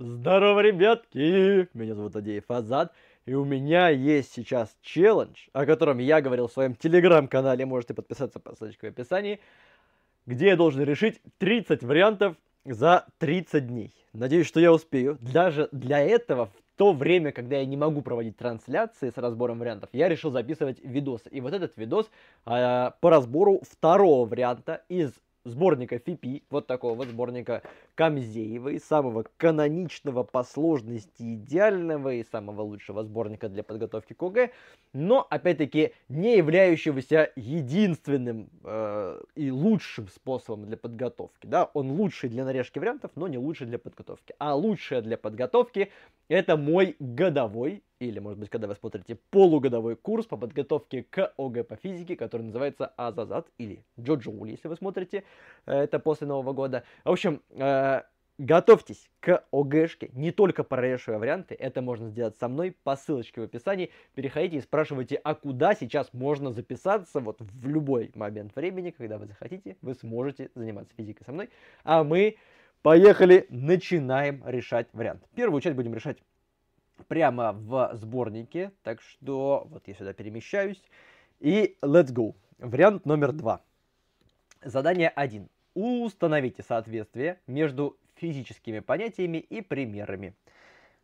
Здорово, ребятки! Меня зовут Адеев Азад, и у меня есть сейчас челлендж, о котором я говорил в своем телеграм-канале, можете подписаться по ссылочке в описании, где я должен решить 30 вариантов за 30 дней. Надеюсь, что я успею. Даже для этого в то время, когда я не могу проводить трансляции с разбором вариантов, я решил записывать видосы. И вот этот видос э, по разбору второго варианта из сборника Фипи, вот такого вот сборника Камзеева и самого каноничного по сложности идеального и самого лучшего сборника для подготовки к ОГЭ, но, опять-таки, не являющегося единственным э, и лучшим способом для подготовки. Да? Он лучший для нарежки вариантов, но не лучший для подготовки. А лучшее для подготовки – это мой годовой или, может быть, когда вы смотрите полугодовой курс по подготовке к ОГЭ по физике, который называется Азазат или Джоджоули, если вы смотрите э, это после Нового года. В общем, э, Готовьтесь к ОГЭшке, не только прорешивая варианты, это можно сделать со мной по ссылочке в описании. Переходите и спрашивайте, а куда сейчас можно записаться, вот в любой момент времени, когда вы захотите, вы сможете заниматься физикой со мной. А мы поехали, начинаем решать вариант. Первую часть будем решать прямо в сборнике. Так что вот я сюда перемещаюсь. И let's go. Вариант номер два. Задание 1. Установите соответствие между физическими понятиями и примерами.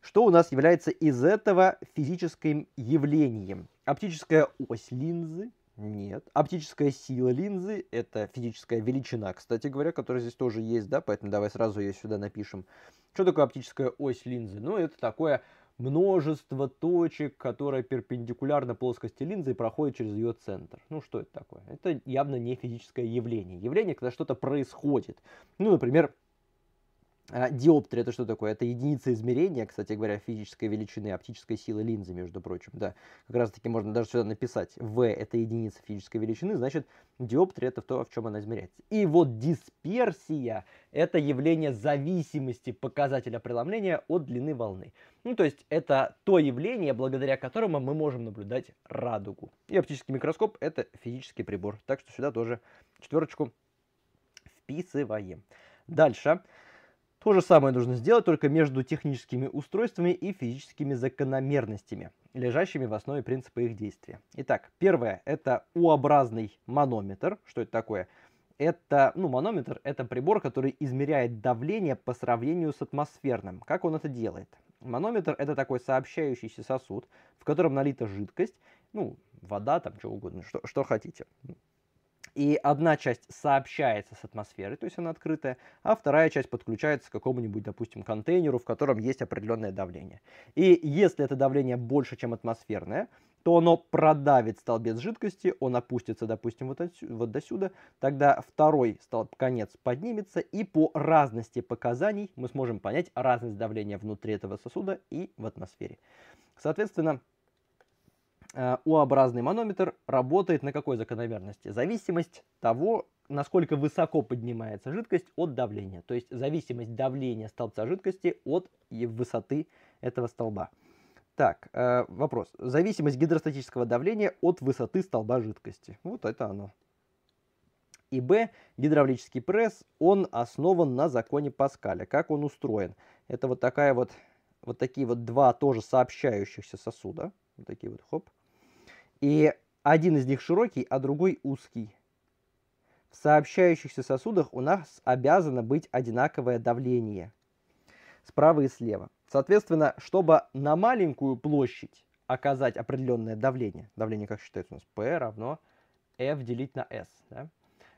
Что у нас является из этого физическим явлением? Оптическая ось линзы? Нет. Оптическая сила линзы – это физическая величина, кстати говоря, которая здесь тоже есть, да, поэтому давай сразу ее сюда напишем. Что такое оптическая ось линзы? Ну, это такое множество точек, которые перпендикулярно плоскости линзы и проходят через ее центр. Ну что это такое? Это явно не физическое явление. Явление, когда что-то происходит. Ну, например, Э, диоптрия это что такое? Это единица измерения, кстати говоря, физической величины, оптической силы линзы, между прочим. Да, как раз таки можно даже сюда написать. v это единица физической величины, значит, диоптрия это то, в чем она измеряется. И вот дисперсия это явление зависимости показателя преломления от длины волны. Ну, то есть это то явление, благодаря которому мы можем наблюдать радугу. И оптический микроскоп это физический прибор. Так что сюда тоже четверочку вписываем. Дальше. То же самое нужно сделать только между техническими устройствами и физическими закономерностями, лежащими в основе принципа их действия. Итак, первое – это U-образный манометр. Что это такое? Это, ну, манометр – это прибор, который измеряет давление по сравнению с атмосферным. Как он это делает? Манометр – это такой сообщающийся сосуд, в котором налита жидкость, ну, вода, там, что угодно, что, что хотите. И одна часть сообщается с атмосферой, то есть она открытая, а вторая часть подключается к какому-нибудь, допустим, контейнеру, в котором есть определенное давление. И если это давление больше, чем атмосферное, то оно продавит столбец жидкости, он опустится, допустим, вот, отсюда, вот до сюда, тогда второй столб, конец поднимется, и по разности показаний мы сможем понять разность давления внутри этого сосуда и в атмосфере. Соответственно, Э, U-образный манометр работает на какой закономерности? Зависимость того, насколько высоко поднимается жидкость от давления. То есть зависимость давления столбца жидкости от высоты этого столба. Так, э, вопрос. Зависимость гидростатического давления от высоты столба жидкости. Вот это оно. И Б. Гидравлический пресс, он основан на законе Паскаля. Как он устроен? Это вот, такая вот, вот такие вот два тоже сообщающихся сосуда. Вот такие вот, хоп. И один из них широкий, а другой узкий. В сообщающихся сосудах у нас обязано быть одинаковое давление справа и слева. Соответственно, чтобы на маленькую площадь оказать определенное давление, давление как считается у нас, P равно F делить на S, да?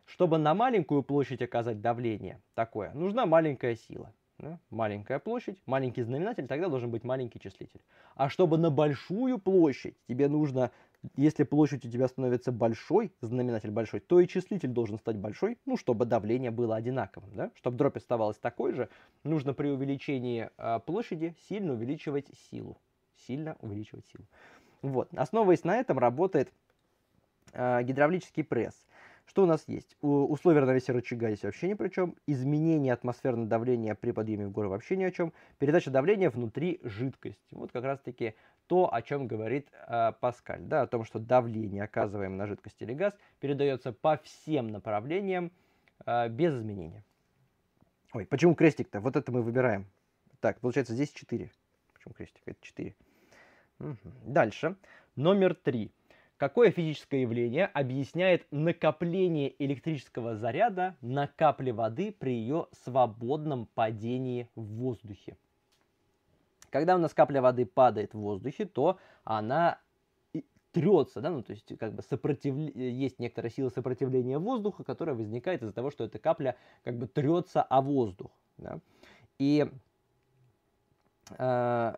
чтобы на маленькую площадь оказать давление такое, нужна маленькая сила. Да? Маленькая площадь, маленький знаменатель, тогда должен быть маленький числитель. А чтобы на большую площадь, тебе нужно если площадь у тебя становится большой, знаменатель большой, то и числитель должен стать большой, ну, чтобы давление было одинаковым, да? Чтобы дробь оставалась такой же, нужно при увеличении э, площади сильно увеличивать силу. Сильно увеличивать силу. Вот. Основываясь на этом, работает э, гидравлический пресс. Что у нас есть? У, условия равновесия рычага здесь вообще ни при чем. Изменение атмосферного давления при подъеме в гору вообще ни о чем. Передача давления внутри жидкости. Вот как раз-таки то, о чем говорит э, Паскаль, да, о том, что давление, оказываемое на жидкость или газ, передается по всем направлениям э, без изменения. Ой, почему крестик-то? Вот это мы выбираем. Так, получается здесь 4. Почему крестик? Это 4. Угу. Дальше. Номер 3. Какое физическое явление объясняет накопление электрического заряда на капле воды при ее свободном падении в воздухе? Когда у нас капля воды падает в воздухе, то она трется, да, ну то есть как бы сопротив... есть некоторая сила сопротивления воздуха, которая возникает из-за того, что эта капля как бы трется о воздух, да? и э,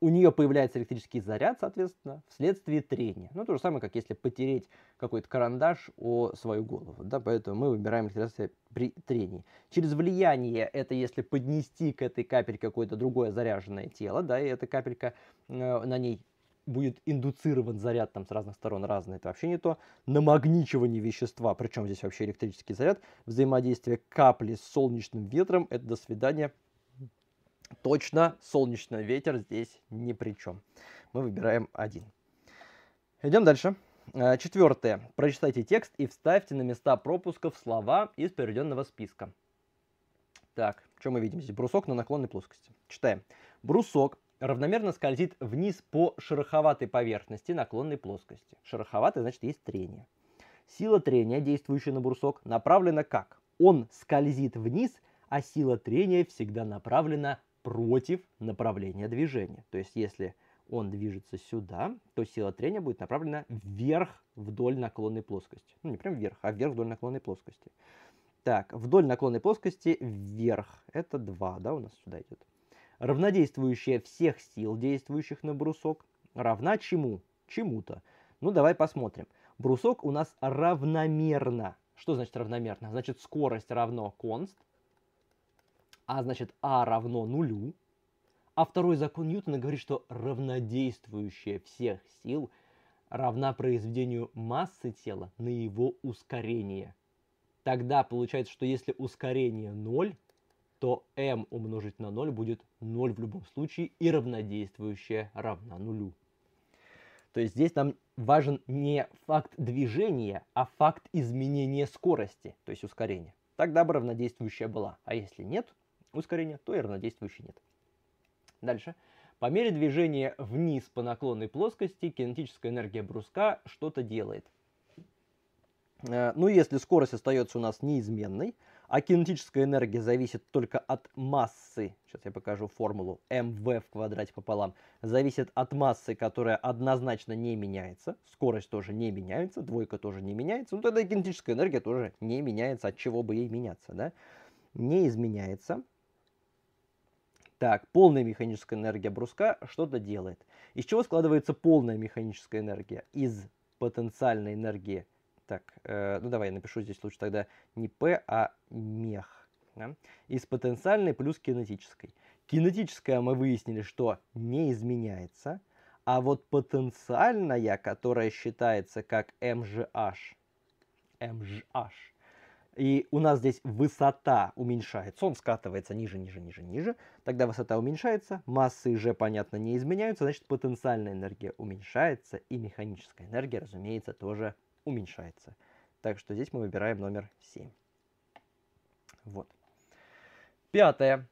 у нее появляется электрический заряд, соответственно, вследствие трения. Ну, то же самое, как если потереть какой-то карандаш о свою голову. Да, поэтому мы выбираем электризацию при трении. Через влияние это если поднести к этой капельке какое-то другое заряженное тело, да, и эта капелька, э, на ней будет индуцирован заряд там с разных сторон разный, это вообще не то. Намагничивание вещества, причем здесь вообще электрический заряд, взаимодействие капли с солнечным ветром, это до свидания, точно солнечный ветер здесь ни при чем. Мы выбираем один. Идем дальше. Э, Четвертое. Прочитайте текст и вставьте на места пропусков слова из приведенного списка. Так, что мы видим здесь? Брусок на наклонной плоскости. Читаем. Брусок равномерно скользит вниз по шероховатой поверхности наклонной плоскости. Шероховатый, значит, есть трение. Сила трения, действующая на брусок, направлена как? Он скользит вниз, а сила трения всегда направлена против направления движения. То есть если он движется сюда, то сила трения будет направлена вверх вдоль наклонной плоскости. Ну, не прям вверх, а вверх вдоль наклонной плоскости. Так, вдоль наклонной плоскости вверх. Это 2, да, у нас сюда идет. Равнодействующая всех сил, действующих на брусок, равна чему? Чему-то. Ну, давай посмотрим. Брусок у нас равномерно. Что значит равномерно? Значит, скорость равно конст а значит А равно нулю, а второй закон Ньютона говорит, что равнодействующая всех сил равна произведению массы тела на его ускорение. Тогда получается, что если ускорение 0, то m умножить на 0 будет 0 в любом случае, и равнодействующая равна нулю. То есть здесь нам важен не факт движения, а факт изменения скорости, то есть ускорения. Тогда бы равнодействующая была. А если нет, ускорения, то и равнодействующей нет. Дальше. По мере движения вниз по наклонной плоскости кинетическая энергия бруска что-то делает. Э, ну, если скорость остается у нас неизменной, а кинетическая энергия зависит только от массы, сейчас я покажу формулу, mv в квадрате пополам, зависит от массы, которая однозначно не меняется, скорость тоже не меняется, двойка тоже не меняется, ну тогда и кинетическая энергия тоже не меняется, от чего бы ей меняться, да, не изменяется – так, полная механическая энергия бруска что-то делает. Из чего складывается полная механическая энергия? Из потенциальной энергии. Так, э, ну давай я напишу здесь лучше тогда не P, а мех. Да? Из потенциальной плюс кинетической. Кинетическая мы выяснили, что не изменяется. А вот потенциальная, которая считается как MGH, MGH, и у нас здесь высота уменьшается, он скатывается ниже, ниже, ниже, ниже, тогда высота уменьшается, массы же, понятно, не изменяются, значит, потенциальная энергия уменьшается, и механическая энергия, разумеется, тоже уменьшается. Так что здесь мы выбираем номер 7. Вот. Пятое.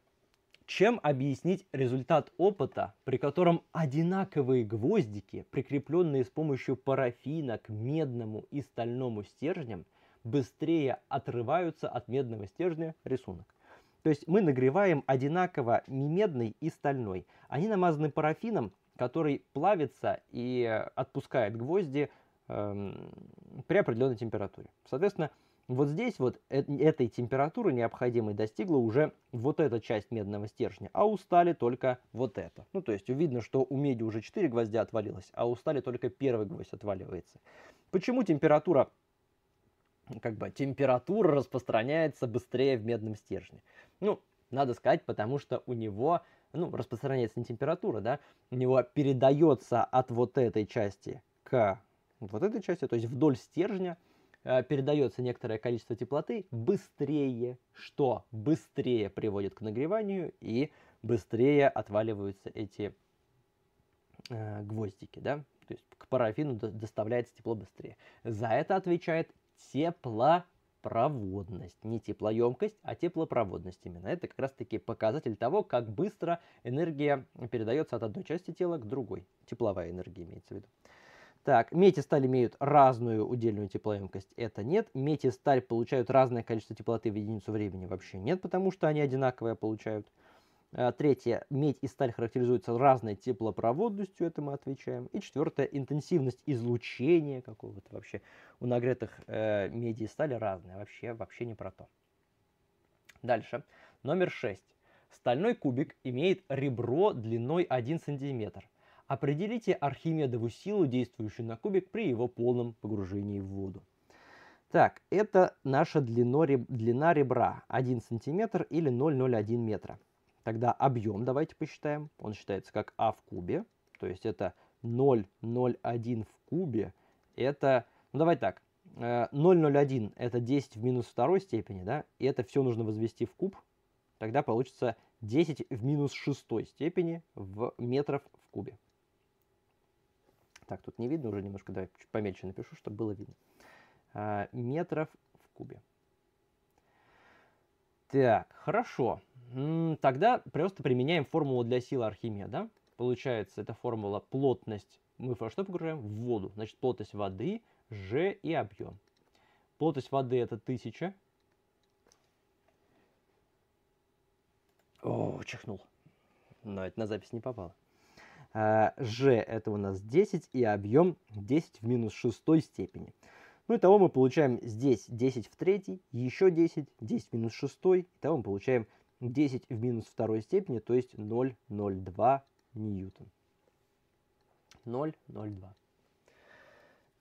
Чем объяснить результат опыта, при котором одинаковые гвоздики, прикрепленные с помощью парафина к медному и стальному стержням, быстрее отрываются от медного стержня рисунок. То есть мы нагреваем одинаково не медный и стальной. Они намазаны парафином, который плавится и отпускает гвозди эм, при определенной температуре. Соответственно, вот здесь вот э, этой температуры необходимой достигла уже вот эта часть медного стержня, а у стали только вот это. Ну, то есть видно, что у меди уже 4 гвоздя отвалилось, а у стали только первый гвоздь отваливается. Почему температура как бы температура распространяется быстрее в медном стержне. Ну, надо сказать, потому что у него, ну, распространяется не температура, да, у него передается от вот этой части к вот этой части, то есть вдоль стержня э, передается некоторое количество теплоты быстрее, что быстрее приводит к нагреванию и быстрее отваливаются эти э, гвоздики, да, то есть к парафину доставляется тепло быстрее. За это отвечает теплопроводность. Не теплоемкость, а теплопроводность именно. Это как раз таки показатель того, как быстро энергия передается от одной части тела к другой. Тепловая энергия имеется в виду. Так, медь и сталь имеют разную удельную теплоемкость. Это нет. Медь и сталь получают разное количество теплоты в единицу времени. Вообще нет, потому что они одинаковые получают. Э, третье. Медь и сталь характеризуются разной теплопроводностью, это мы отвечаем. И четвертое. Интенсивность излучения какого-то вообще. У нагретых э, меди и стали разная. Вообще, вообще не про то. Дальше. Номер шесть. Стальной кубик имеет ребро длиной 1 см. Определите Архимедову силу, действующую на кубик при его полном погружении в воду. Так, это наша длина ребра 1 см или 0,01 метра. Тогда объем давайте посчитаем. Он считается как А в кубе. То есть это 0,01 в кубе. Это, ну давай так, 0,01 э, это 10 в минус второй степени, да, и это все нужно возвести в куб. Тогда получится 10 в минус шестой степени в метров в кубе. Так, тут не видно уже немножко, давай чуть помельче напишу, чтобы было видно. А, метров в кубе. Так, хорошо. Тогда просто применяем формулу для силы Архимеда. Получается, эта формула плотность. Мы во что погружаем? В воду. Значит, плотность воды, G и объем. Плотность воды это 1000. О, чихнул. Но это на запись не попало. А, G это у нас 10 и объем 10 в минус 6 степени. Ну, итого мы получаем здесь 10 в третьей, еще 10, 10 в минус 6, итого мы получаем 10 в минус второй степени, то есть 0,02 ньютон. 0,02.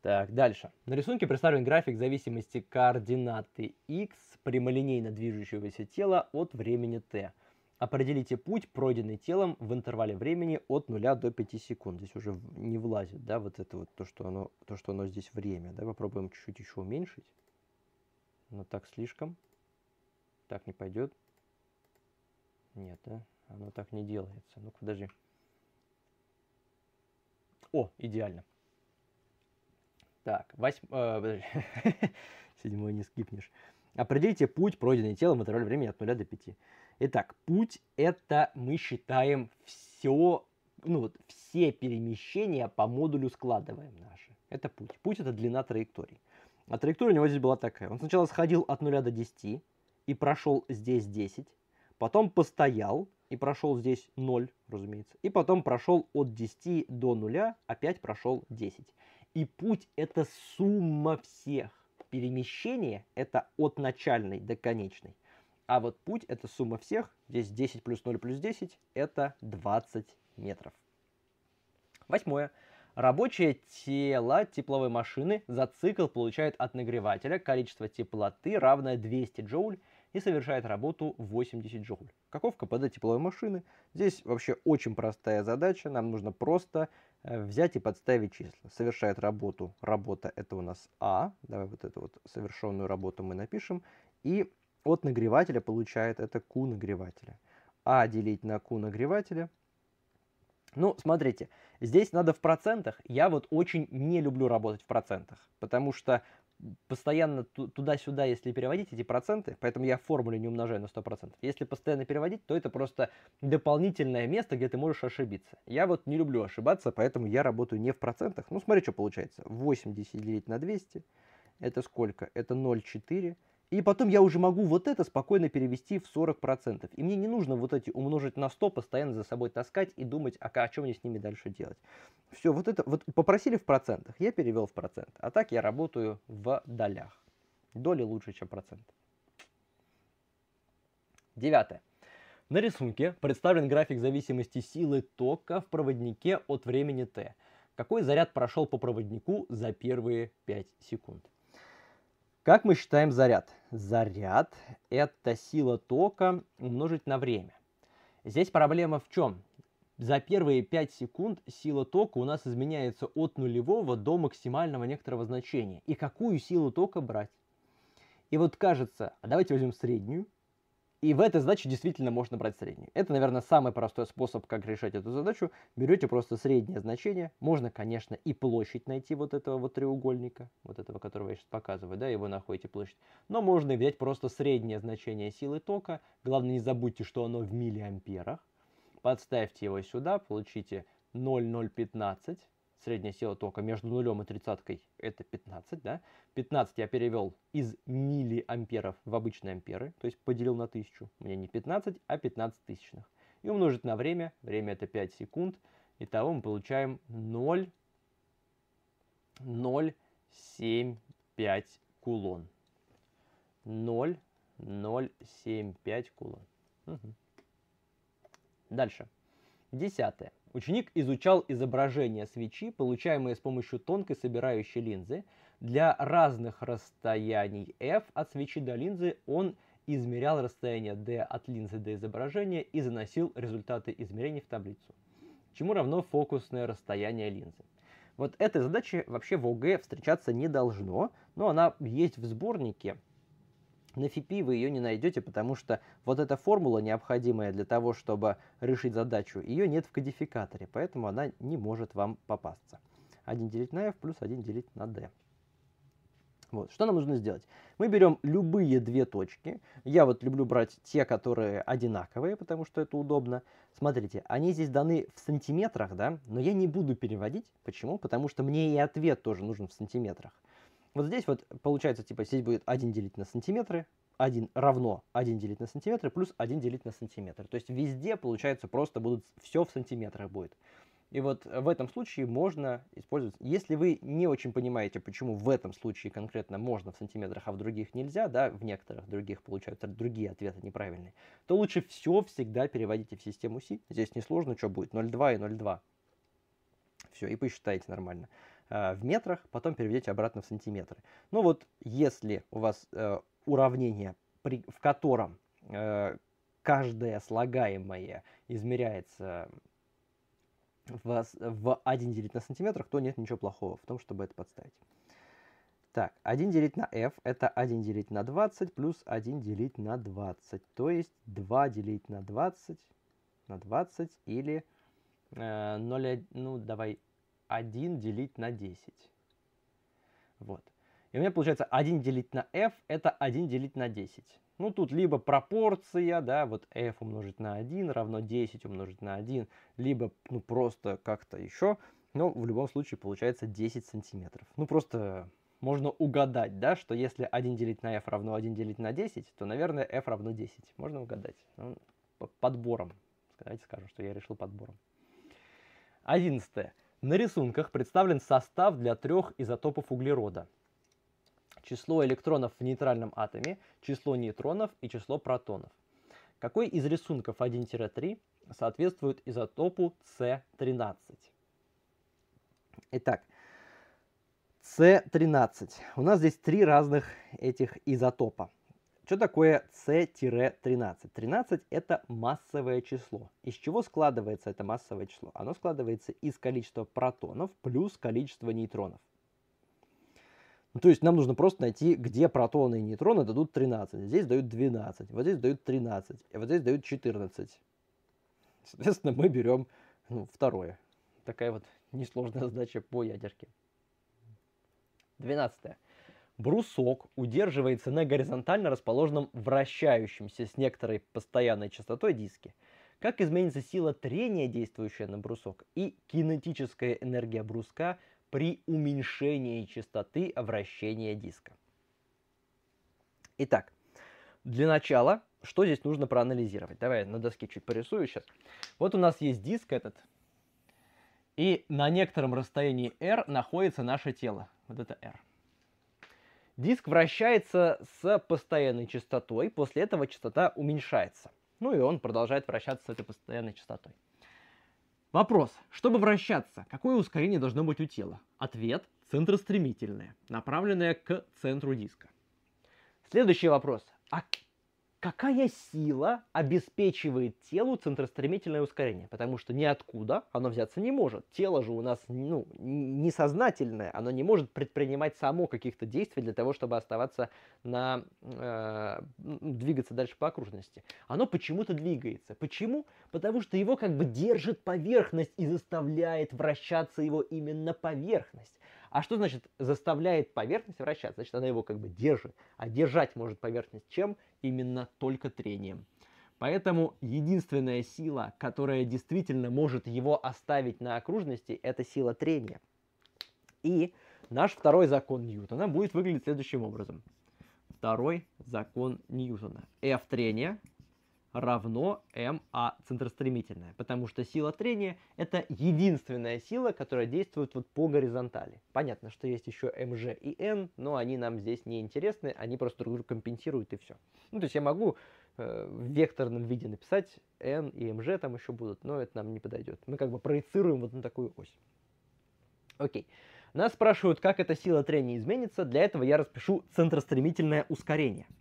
Так, дальше. На рисунке представлен график зависимости координаты x прямолинейно движущегося тела от времени t. Определите путь, пройденный телом в интервале времени от 0 до 5 секунд. Здесь уже не влазит, да, вот это вот то, что оно, то, что оно здесь время. Да, попробуем чуть-чуть еще уменьшить. Но так слишком. Так не пойдет. Нет, да? Э, оно так не делается. Ну-ка, подожди. О, идеально. Так, восьм... Э, Седьмой не скипнешь. Определите путь, пройденный телом в интервале времени от 0 до 5. Итак, путь это мы считаем все, ну вот все перемещения по модулю складываем наши. Это путь. Путь это длина траектории. А траектория у него здесь была такая. Он сначала сходил от 0 до 10 и прошел здесь 10 Потом постоял и прошел здесь 0, разумеется. И потом прошел от 10 до 0, опять прошел 10. И путь это сумма всех. Перемещение это от начальной до конечной. А вот путь это сумма всех. Здесь 10 плюс 0 плюс 10 это 20 метров. Восьмое. Рабочее тело тепловой машины за цикл получает от нагревателя количество теплоты равное 200 джоуль и совершает работу 80 джоуль. Каков КПД тепловой машины? Здесь вообще очень простая задача, нам нужно просто э, взять и подставить числа. Совершает работу, работа это у нас А, давай вот эту вот совершенную работу мы напишем, и от нагревателя получает это Q нагревателя. А делить на Q нагревателя ну, смотрите, здесь надо в процентах. Я вот очень не люблю работать в процентах, потому что постоянно туда-сюда, если переводить эти проценты, поэтому я формулу не умножаю на 100%, если постоянно переводить, то это просто дополнительное место, где ты можешь ошибиться. Я вот не люблю ошибаться, поэтому я работаю не в процентах. Ну, смотри, что получается. 80 делить на 200, это сколько? Это 0,4 и потом я уже могу вот это спокойно перевести в 40%. И мне не нужно вот эти умножить на 100, постоянно за собой таскать и думать, а о чем мне с ними дальше делать. Все, вот это, вот попросили в процентах, я перевел в процент. А так я работаю в долях. Доли лучше, чем процент. Девятое. На рисунке представлен график зависимости силы тока в проводнике от времени t. Какой заряд прошел по проводнику за первые 5 секунд? Как мы считаем заряд? Заряд – это сила тока умножить на время. Здесь проблема в чем? За первые 5 секунд сила тока у нас изменяется от нулевого до максимального некоторого значения. И какую силу тока брать? И вот кажется, а давайте возьмем среднюю, и в этой задаче действительно можно брать среднюю. Это, наверное, самый простой способ, как решать эту задачу. Берете просто среднее значение. Можно, конечно, и площадь найти вот этого вот треугольника, вот этого, которого я сейчас показываю, да, его находите площадь. Но можно взять просто среднее значение силы тока. Главное, не забудьте, что оно в миллиамперах. Подставьте его сюда, получите 0,015 средняя сила тока между нулем и тридцаткой это 15, да? 15 я перевел из миллиамперов в обычные амперы, то есть поделил на тысячу У меня не 15, а 15 тысячных. И умножить на время, время это 5 секунд, итого мы получаем 0, 0,75 кулон. 0,075 кулон. Угу. Дальше. Десятое. Ученик изучал изображение свечи, получаемое с помощью тонкой собирающей линзы. Для разных расстояний f от свечи до линзы он измерял расстояние d от линзы до изображения и заносил результаты измерений в таблицу, чему равно фокусное расстояние линзы. Вот этой задачи вообще в ОГЭ встречаться не должно, но она есть в сборнике, на ФИПИ вы ее не найдете, потому что вот эта формула, необходимая для того, чтобы решить задачу, ее нет в кодификаторе, поэтому она не может вам попасться. 1 делить на f плюс 1 делить на d. Вот. Что нам нужно сделать? Мы берем любые две точки. Я вот люблю брать те, которые одинаковые, потому что это удобно. Смотрите, они здесь даны в сантиметрах, да, но я не буду переводить. Почему? Потому что мне и ответ тоже нужен в сантиметрах. Вот здесь вот получается, типа, здесь будет 1 делить на сантиметры, 1 равно 1 делить на сантиметры, плюс 1 делить на сантиметр. То есть везде, получается, просто будут все в сантиметрах будет. И вот в этом случае можно использовать, если вы не очень понимаете, почему в этом случае конкретно можно в сантиметрах, а в других нельзя, да, в некоторых других получаются другие ответы неправильные, то лучше все всегда переводите в систему Си. Здесь несложно, что будет, 0,2 и 0,2. Все, и посчитайте нормально. Э, в метрах, потом переведете обратно в сантиметры. Ну вот, если у вас э, уравнение, при, в котором э, каждое слагаемое измеряется в, в 1 делить на сантиметрах, то нет ничего плохого в том, чтобы это подставить. Так, 1 делить на f это 1 делить на 20 плюс 1 делить на 20. То есть 2 делить на 20 на 20 или э, 0, ну давай 1 делить на 10. Вот. И у меня получается 1 делить на f это 1 делить на 10. Ну, тут либо пропорция, да, вот f умножить на 1 равно 10 умножить на 1, либо, ну, просто как-то еще, но в любом случае получается 10 сантиметров. Ну, просто можно угадать, да, что если 1 делить на f равно 1 делить на 10, то, наверное, f равно 10. Можно угадать. Ну, подбором. Давайте скажем, что я решил подбором. Одиннадцатое. На рисунках представлен состав для трех изотопов углерода. Число электронов в нейтральном атоме, число нейтронов и число протонов. Какой из рисунков 1-3 соответствует изотопу С13? Итак, С13. У нас здесь три разных этих изотопа. Что такое C-13? 13 это массовое число. Из чего складывается это массовое число? Оно складывается из количества протонов плюс количество нейтронов. Ну, то есть нам нужно просто найти, где протоны и нейтроны дадут 13. Здесь дают 12, вот здесь дают 13, и вот здесь дают 14. Соответственно, мы берем ну, второе. Такая вот несложная задача по ядерке. 12. Брусок удерживается на горизонтально расположенном вращающемся с некоторой постоянной частотой диске. Как изменится сила трения, действующая на брусок, и кинетическая энергия бруска при уменьшении частоты вращения диска. Итак, для начала, что здесь нужно проанализировать? Давай я на доске чуть порисую сейчас. Вот у нас есть диск этот, и на некотором расстоянии r находится наше тело. Вот это r. Диск вращается с постоянной частотой, после этого частота уменьшается. Ну и он продолжает вращаться с этой постоянной частотой. Вопрос. Чтобы вращаться, какое ускорение должно быть у тела? Ответ – центростремительное, направленное к центру диска. Следующий вопрос. А какая сила обеспечивает телу центростремительное ускорение? Потому что ниоткуда оно взяться не может. Тело же у нас ну, несознательное, оно не может предпринимать само каких-то действий для того, чтобы оставаться на... Э, двигаться дальше по окружности. Оно почему-то двигается. Почему? потому что его как бы держит поверхность и заставляет вращаться его именно поверхность. А что значит заставляет поверхность вращаться? Значит, она его как бы держит. А держать может поверхность чем? Именно только трением. Поэтому единственная сила, которая действительно может его оставить на окружности, это сила трения. И наш второй закон Ньютона будет выглядеть следующим образом. Второй закон Ньютона. F трения равно МА центростремительная, потому что сила трения это единственная сила, которая действует вот по горизонтали. Понятно, что есть еще МЖ и Н, но они нам здесь не интересны, они просто друг друга компенсируют и все. Ну, то есть я могу э, в векторном виде написать N и mg, там еще будут, но это нам не подойдет. Мы как бы проецируем вот на такую ось. Окей. Нас спрашивают, как эта сила трения изменится. Для этого я распишу центростремительное ускорение –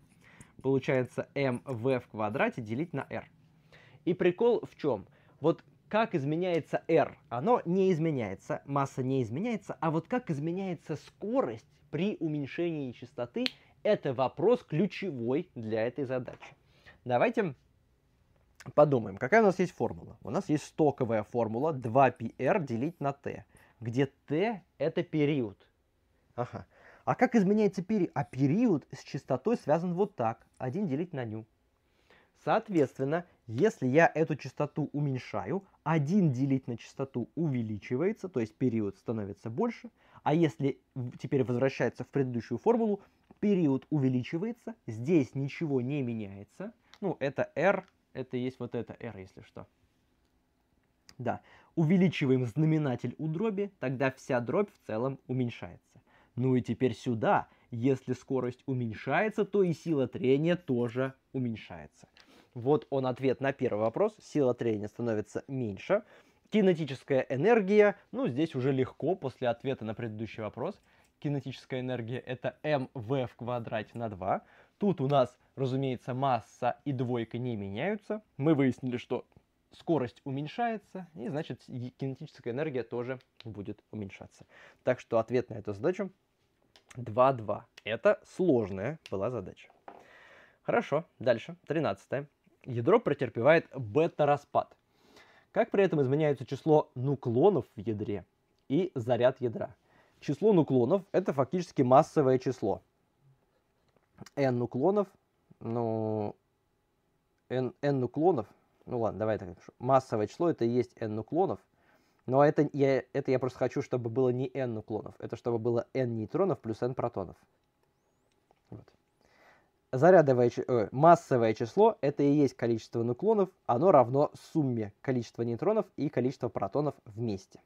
Получается mv в квадрате делить на r. И прикол в чем? Вот как изменяется r? Оно не изменяется, масса не изменяется, а вот как изменяется скорость при уменьшении частоты, это вопрос ключевой для этой задачи. Давайте подумаем, какая у нас есть формула. У нас есть стоковая формула 2πr делить на t, где t это период. Ага. А как изменяется период? А период с частотой связан вот так. 1 делить на ню. Соответственно, если я эту частоту уменьшаю, 1 делить на частоту увеличивается, то есть период становится больше. А если теперь возвращается в предыдущую формулу, период увеличивается, здесь ничего не меняется. Ну, это R, это есть вот это R, если что. Да, увеличиваем знаменатель у дроби, тогда вся дробь в целом уменьшается. Ну и теперь сюда. Если скорость уменьшается, то и сила трения тоже уменьшается. Вот он ответ на первый вопрос. Сила трения становится меньше. Кинетическая энергия, ну здесь уже легко после ответа на предыдущий вопрос. Кинетическая энергия это mv в квадрате на 2. Тут у нас, разумеется, масса и двойка не меняются. Мы выяснили, что скорость уменьшается, и значит кинетическая энергия тоже будет уменьшаться. Так что ответ на эту задачу 2-2. Это сложная была задача. Хорошо, дальше, 13. Ядро претерпевает бета-распад. Как при этом изменяется число нуклонов в ядре и заряд ядра? Число нуклонов – это фактически массовое число. n нуклонов, ну, n, n нуклонов, ну ладно, давай так, массовое число – это и есть n нуклонов – но это я, это я просто хочу, чтобы было не n нуклонов. Это чтобы было n нейтронов плюс n протонов. Вот. Зарядовое, э, массовое число – это и есть количество нуклонов. Оно равно сумме количества нейтронов и количества протонов вместе.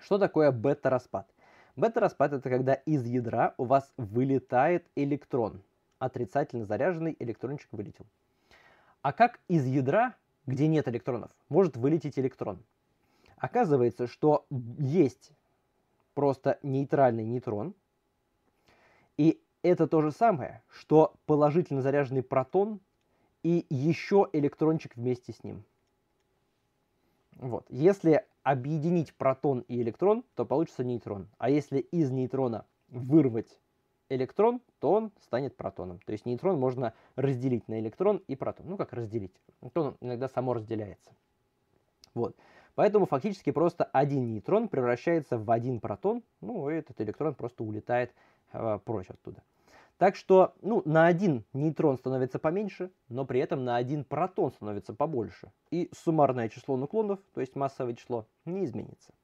Что такое бета-распад? Бета-распад – это когда из ядра у вас вылетает электрон. Отрицательно заряженный электрончик вылетел. А как из ядра, где нет электронов, может вылететь электрон? Оказывается, что есть просто нейтральный нейтрон, и это то же самое, что положительно заряженный протон и еще электрончик вместе с ним. Вот. Если объединить протон и электрон, то получится нейтрон. А если из нейтрона вырвать электрон, то он станет протоном. То есть нейтрон можно разделить на электрон и протон. Ну как разделить? То он иногда само разделяется. Вот. Поэтому фактически просто один нейтрон превращается в один протон, ну и этот электрон просто улетает э, прочь оттуда. Так что ну, на один нейтрон становится поменьше, но при этом на один протон становится побольше. И суммарное число нуклонов, то есть массовое число, не изменится.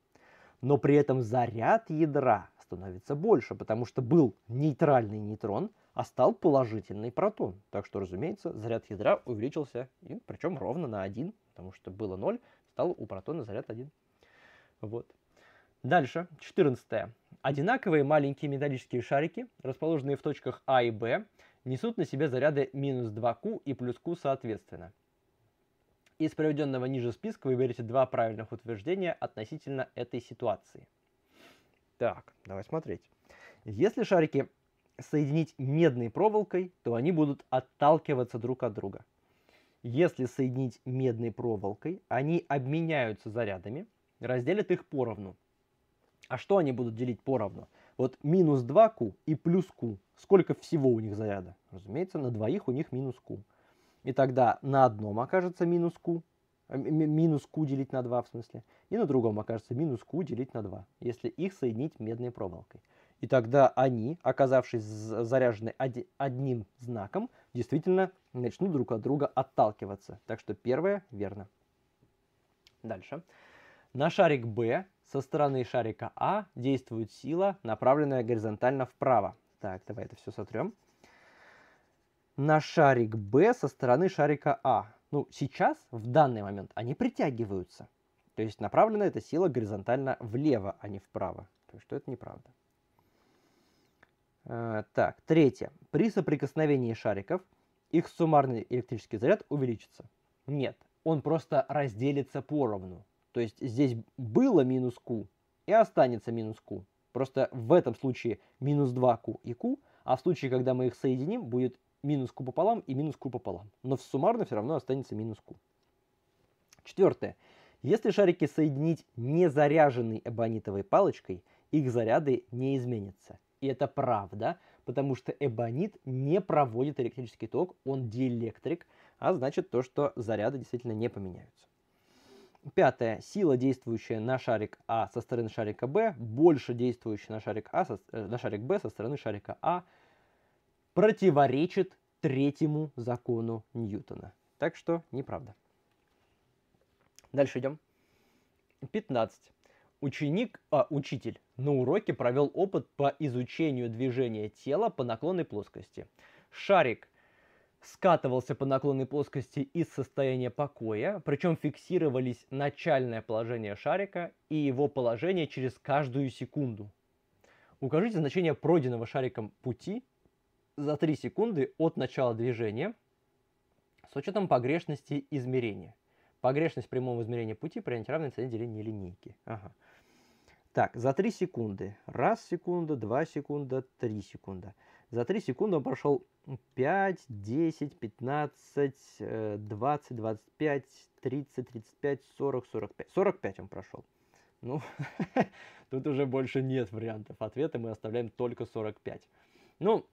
Но при этом заряд ядра становится больше, потому что был нейтральный нейтрон, а стал положительный протон. Так что, разумеется, заряд ядра увеличился, и причем ровно на 1, потому что было 0, стал у протона заряд 1. Вот. Дальше, 14. Одинаковые маленькие металлические шарики, расположенные в точках А и Б, несут на себе заряды минус 2Q и плюс Q соответственно. Из приведенного ниже списка выберите два правильных утверждения относительно этой ситуации. Так, давай смотреть. Если шарики соединить медной проволокой, то они будут отталкиваться друг от друга. Если соединить медной проволокой, они обменяются зарядами, разделят их поровну. А что они будут делить поровну? Вот минус 2Q и плюс Q. Сколько всего у них заряда? Разумеется, на двоих у них минус Q. И тогда на одном окажется минус Q, а, минус Q делить на 2 в смысле, и на другом окажется минус Q делить на 2, если их соединить медной проволокой. И тогда они, оказавшись заряжены одним знаком, действительно начнут друг от друга отталкиваться. Так что первое верно. Дальше. На шарик Б со стороны шарика А действует сила, направленная горизонтально вправо. Так, давай это все сотрем. На шарик Б со стороны шарика А. Ну, сейчас, в данный момент, они притягиваются. То есть направлена эта сила горизонтально влево, а не вправо. То есть, что это неправда. Э, так, третье. При соприкосновении шариков их суммарный электрический заряд увеличится. Нет, он просто разделится поровну. То есть здесь было минус Q и останется минус Q. Просто в этом случае минус 2Q и Q, а в случае, когда мы их соединим, будет минус Q пополам и минус Q пополам. Но в суммарно все равно останется минус Q. Четвертое. Если шарики соединить незаряженной эбонитовой палочкой, их заряды не изменятся. И это правда, потому что эбонит не проводит электрический ток, он диэлектрик, а значит то, что заряды действительно не поменяются. Пятое. Сила, действующая на шарик А со стороны шарика Б, больше действующая на шарик, а со, э, на шарик Б со стороны шарика А, противоречит третьему закону Ньютона. Так что неправда. Дальше идем. 15. Ученик, а, учитель на уроке провел опыт по изучению движения тела по наклонной плоскости. Шарик скатывался по наклонной плоскости из состояния покоя, причем фиксировались начальное положение шарика и его положение через каждую секунду. Укажите значение пройденного шариком пути за 3 секунды от начала движения с учетом погрешности измерения. Погрешность прямого измерения пути принять равной цене деления линейки. Ага. Так, за 3 секунды. Раз секунда, 2 секунда, 3 секунда. За 3 секунды он прошел 5, 10, 15, 20, 25, 30, 35, 40, 45. 45 он прошел. Ну, тут уже больше нет вариантов ответа, мы оставляем только 45. Ну,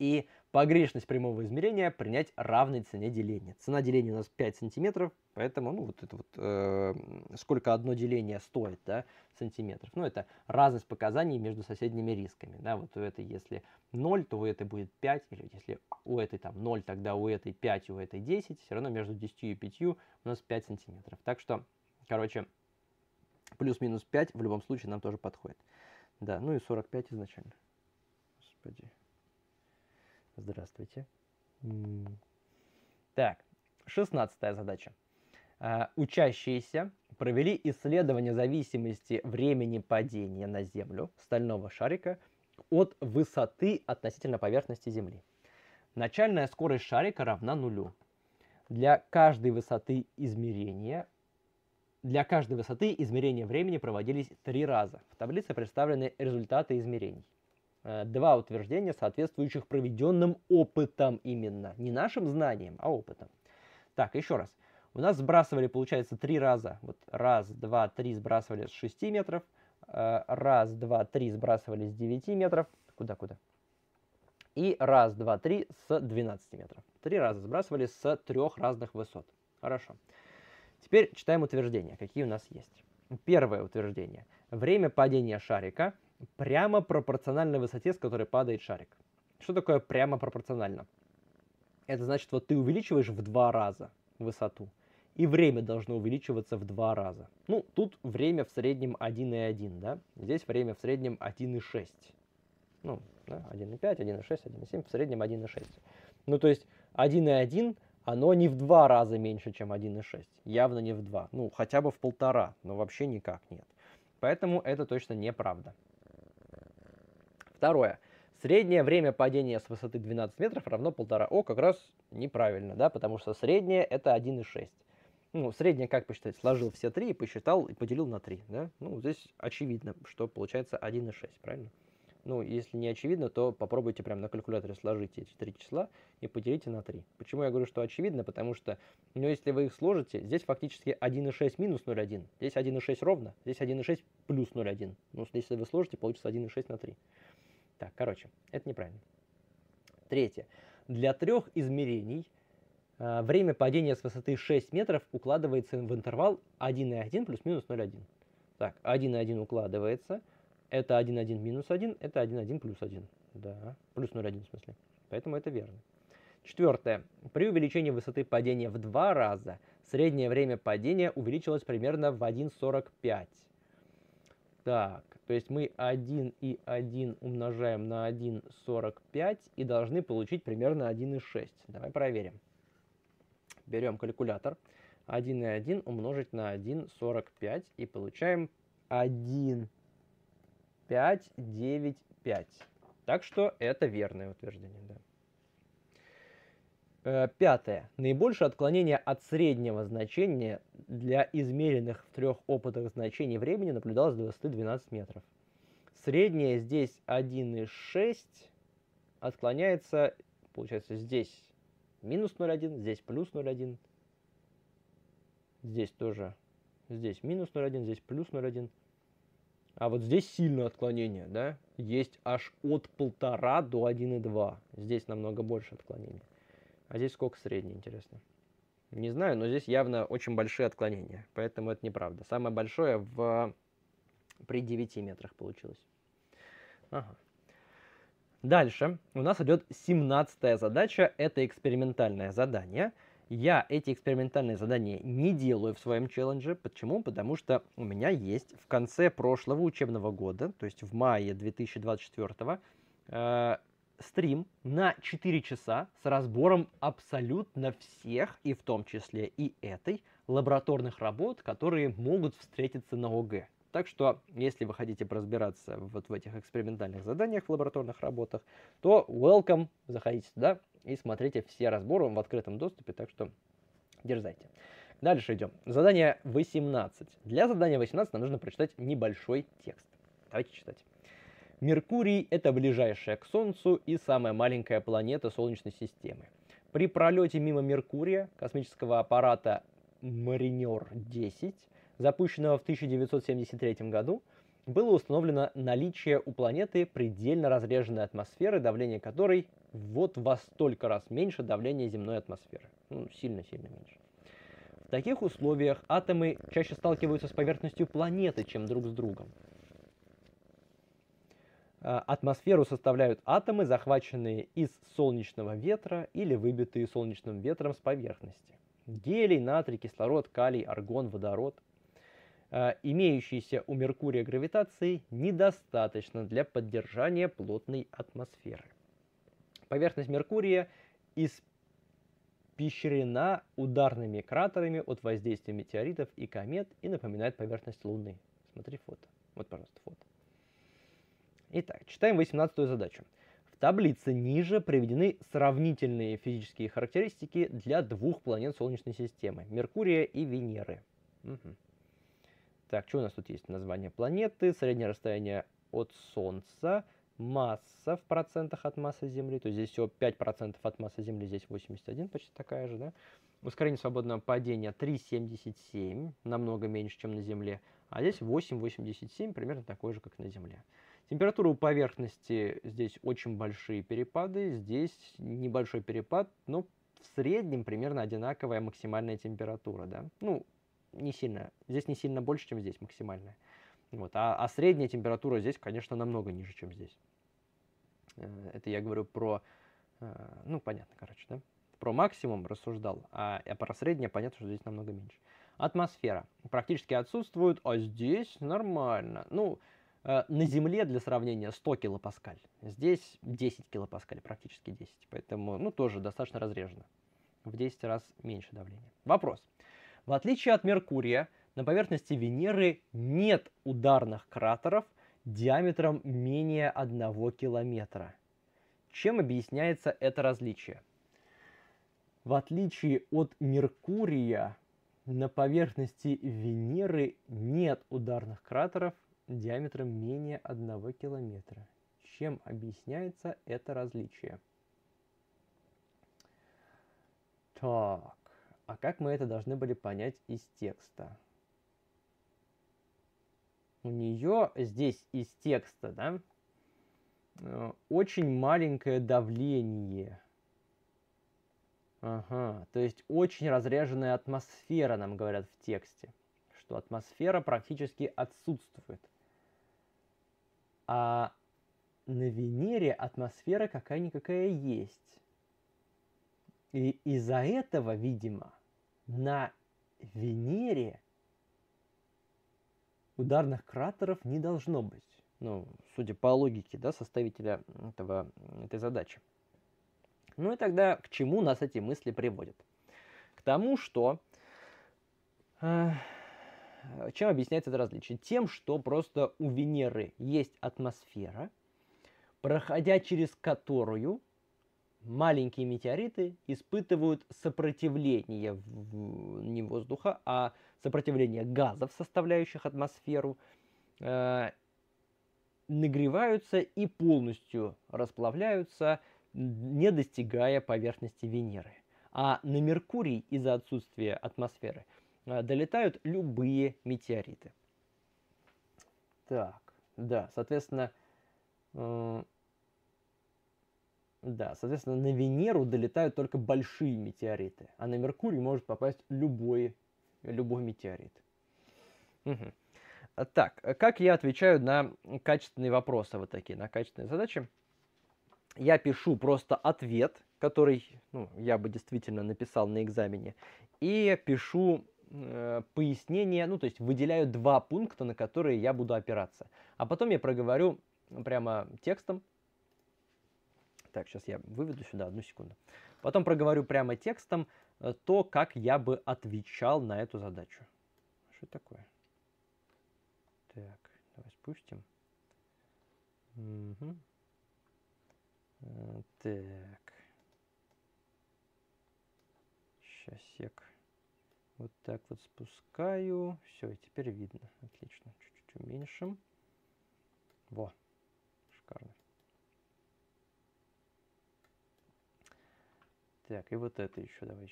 и погрешность прямого измерения принять равной цене деления. Цена деления у нас 5 сантиметров, поэтому ну, вот это вот, э, сколько одно деление стоит да, сантиметров. Ну, это разность показаний между соседними рисками. Да, вот у этой если 0, то у этой будет 5, или если у этой там 0, тогда у этой 5, у этой 10, все равно между 10 и 5 у нас 5 сантиметров. Так что, короче, плюс-минус 5 в любом случае нам тоже подходит. Да, ну и 45 изначально. Господи. Здравствуйте. Так, шестнадцатая задача. А, учащиеся провели исследование зависимости времени падения на Землю стального шарика от высоты относительно поверхности Земли. Начальная скорость шарика равна нулю. Для каждой высоты измерения для каждой высоты измерения времени проводились три раза. В таблице представлены результаты измерений. Э, два утверждения, соответствующих проведенным опытом именно. Не нашим знаниям а опытом. Так, еще раз. У нас сбрасывали, получается, три раза. Вот раз, два, три сбрасывали с 6 метров. Э, раз, два, три сбрасывали с 9 метров. Куда, куда? И раз, два, три с 12 метров. Три раза сбрасывали с трех разных высот. Хорошо. Теперь читаем утверждения, какие у нас есть. Первое утверждение. Время падения шарика прямо пропорциональной высоте, с которой падает шарик. Что такое прямо пропорционально? Это значит, вот ты увеличиваешь в два раза высоту, и время должно увеличиваться в два раза. Ну, тут время в среднем 1,1, да? Здесь время в среднем 1,6. Ну, да, 1,5, 1,6, 1,7, в среднем 1,6. Ну, то есть 1,1, оно не в два раза меньше, чем 1,6. Явно не в два. Ну, хотя бы в полтора, но вообще никак нет. Поэтому это точно неправда. Второе. Среднее время падения с высоты 12 метров равно полтора. О, как раз неправильно, да, потому что среднее это 1,6. Ну, среднее, как посчитать, сложил все три и посчитал, и поделил на 3, да. Ну, здесь очевидно, что получается 1,6, правильно? Ну, если не очевидно, то попробуйте прямо на калькуляторе сложить эти три числа и поделите на 3. Почему я говорю, что очевидно? Потому что, ну, если вы их сложите, здесь фактически 1,6 минус 0,1, здесь 1,6 ровно, здесь 1,6 плюс 0,1. Ну, если вы сложите, получится 1,6 на 3. Так, короче, это неправильно. Третье. Для трех измерений э, время падения с высоты 6 метров укладывается в интервал 1,1 плюс-минус 0,1. Так, 1,1 укладывается. Это 1,1 минус 1, это 1,1 плюс 1. Да, плюс 0,1 в смысле. Поэтому это верно. Четвертое. При увеличении высоты падения в два раза среднее время падения увеличилось примерно в 1,45. Так, то есть мы 1 и 1 умножаем на 1,45 и должны получить примерно 1,6. Давай проверим. Берем калькулятор. 1 и 1 умножить на 1,45 и получаем 1595. Так что это верное утверждение. Да. Э, пятое. Наибольшее отклонение от среднего значения для измеренных в трех опытах значений времени наблюдалось до высоты 12 метров. Среднее здесь 1,6 отклоняется, получается, здесь минус 0,1, здесь плюс 0,1, здесь тоже, здесь минус 0,1, здесь плюс 0,1. А вот здесь сильное отклонение, да? Есть аж от 1,5 до 1,2. Здесь намного больше отклонения а здесь сколько средний, интересно? Не знаю, но здесь явно очень большие отклонения, поэтому это неправда. Самое большое в... при 9 метрах получилось. Ага. Дальше у нас идет 17 задача, это экспериментальное задание. Я эти экспериментальные задания не делаю в своем челлендже. Почему? Потому что у меня есть в конце прошлого учебного года, то есть в мае 2024, э, стрим на 4 часа с разбором абсолютно всех, и в том числе и этой, лабораторных работ, которые могут встретиться на ОГЭ. Так что, если вы хотите разбираться вот в этих экспериментальных заданиях, в лабораторных работах, то welcome, заходите сюда и смотрите все разборы в открытом доступе, так что дерзайте. Дальше идем. Задание 18. Для задания 18 нам нужно прочитать небольшой текст. Давайте читать. Меркурий – это ближайшая к Солнцу и самая маленькая планета Солнечной системы. При пролете мимо Меркурия космического аппарата «Маринер-10», запущенного в 1973 году, было установлено наличие у планеты предельно разреженной атмосферы, давление которой вот во столько раз меньше давления земной атмосферы. Ну, сильно-сильно меньше. В таких условиях атомы чаще сталкиваются с поверхностью планеты, чем друг с другом. Э, атмосферу составляют атомы, захваченные из солнечного ветра или выбитые солнечным ветром с поверхности. Гелий, натрий, кислород, калий, аргон, водород. Э, Имеющейся у Меркурия гравитации недостаточно для поддержания плотной атмосферы. Поверхность Меркурия испещрена ударными кратерами от воздействия метеоритов и комет и напоминает поверхность Луны. Смотри фото. Вот, пожалуйста, фото. Итак, читаем 18 задачу. В таблице ниже приведены сравнительные физические характеристики для двух планет Солнечной системы – Меркурия и Венеры. Угу. Так, что у нас тут есть? Название планеты, среднее расстояние от Солнца, масса в процентах от массы Земли, то есть здесь всего 5% от массы Земли, здесь 81, почти такая же, да? Ускорение свободного падения 3,77, намного меньше, чем на Земле, а здесь 8,87, примерно такое же, как на Земле. Температура у поверхности здесь очень большие перепады, здесь небольшой перепад, но в среднем примерно одинаковая максимальная температура, да. Ну, не сильно, здесь не сильно больше, чем здесь максимальная. Вот. А, а средняя температура здесь, конечно, намного ниже, чем здесь. Э, это я говорю про, э, ну, понятно, короче, да. Про максимум рассуждал, а, а про среднее понятно, что здесь намного меньше. Атмосфера практически отсутствует, а здесь нормально. Ну, Э, на Земле, для сравнения, 100 килопаскаль. Здесь 10 килопаскаль, практически 10. Поэтому, ну, тоже достаточно разрежено. В 10 раз меньше давления. Вопрос. В отличие от Меркурия, на поверхности Венеры нет ударных кратеров диаметром менее 1 километра. Чем объясняется это различие? В отличие от Меркурия, на поверхности Венеры нет ударных кратеров диаметром менее 1 километра. Чем объясняется это различие? Так, а как мы это должны были понять из текста? У нее здесь из текста, да, э, очень маленькое давление. Ага, то есть очень разряженная атмосфера, нам говорят в тексте, что атмосфера практически отсутствует. А на Венере атмосфера какая-никакая есть. И из-за этого, видимо, на Венере ударных кратеров не должно быть. Ну, судя по логике, да, составителя этого, этой задачи. Ну и тогда к чему нас эти мысли приводят? К тому, что э, Э, чем объясняется это различие? Тем, что просто у Венеры есть атмосфера, проходя через которую маленькие метеориты испытывают сопротивление не воздуха, а сопротивление газов, составляющих атмосферу, э, нагреваются и полностью расплавляются, не достигая поверхности Венеры. А на Меркурий из-за отсутствия атмосферы – Э, долетают любые метеориты. Так, да, соответственно, э, да, соответственно, на Венеру долетают только большие метеориты, а на Меркурий может попасть любой, любой метеорит. Угу. Так, как я отвечаю на качественные вопросы, вот такие, на качественные задачи? Я пишу просто ответ, который ну, я бы действительно написал на экзамене, и пишу Э, пояснение, ну то есть выделяю два пункта, на которые я буду опираться. А потом я проговорю прямо текстом. Так, сейчас я выведу сюда, одну секунду. Потом проговорю прямо текстом э, то, как я бы отвечал на эту задачу. Что такое? Так, давай спустим. Угу. Так. Сейчас, сек. Вот так вот спускаю. Все, и теперь видно. Отлично. Чуть-чуть уменьшим. Во. Шикарно. Так, и вот это еще давай.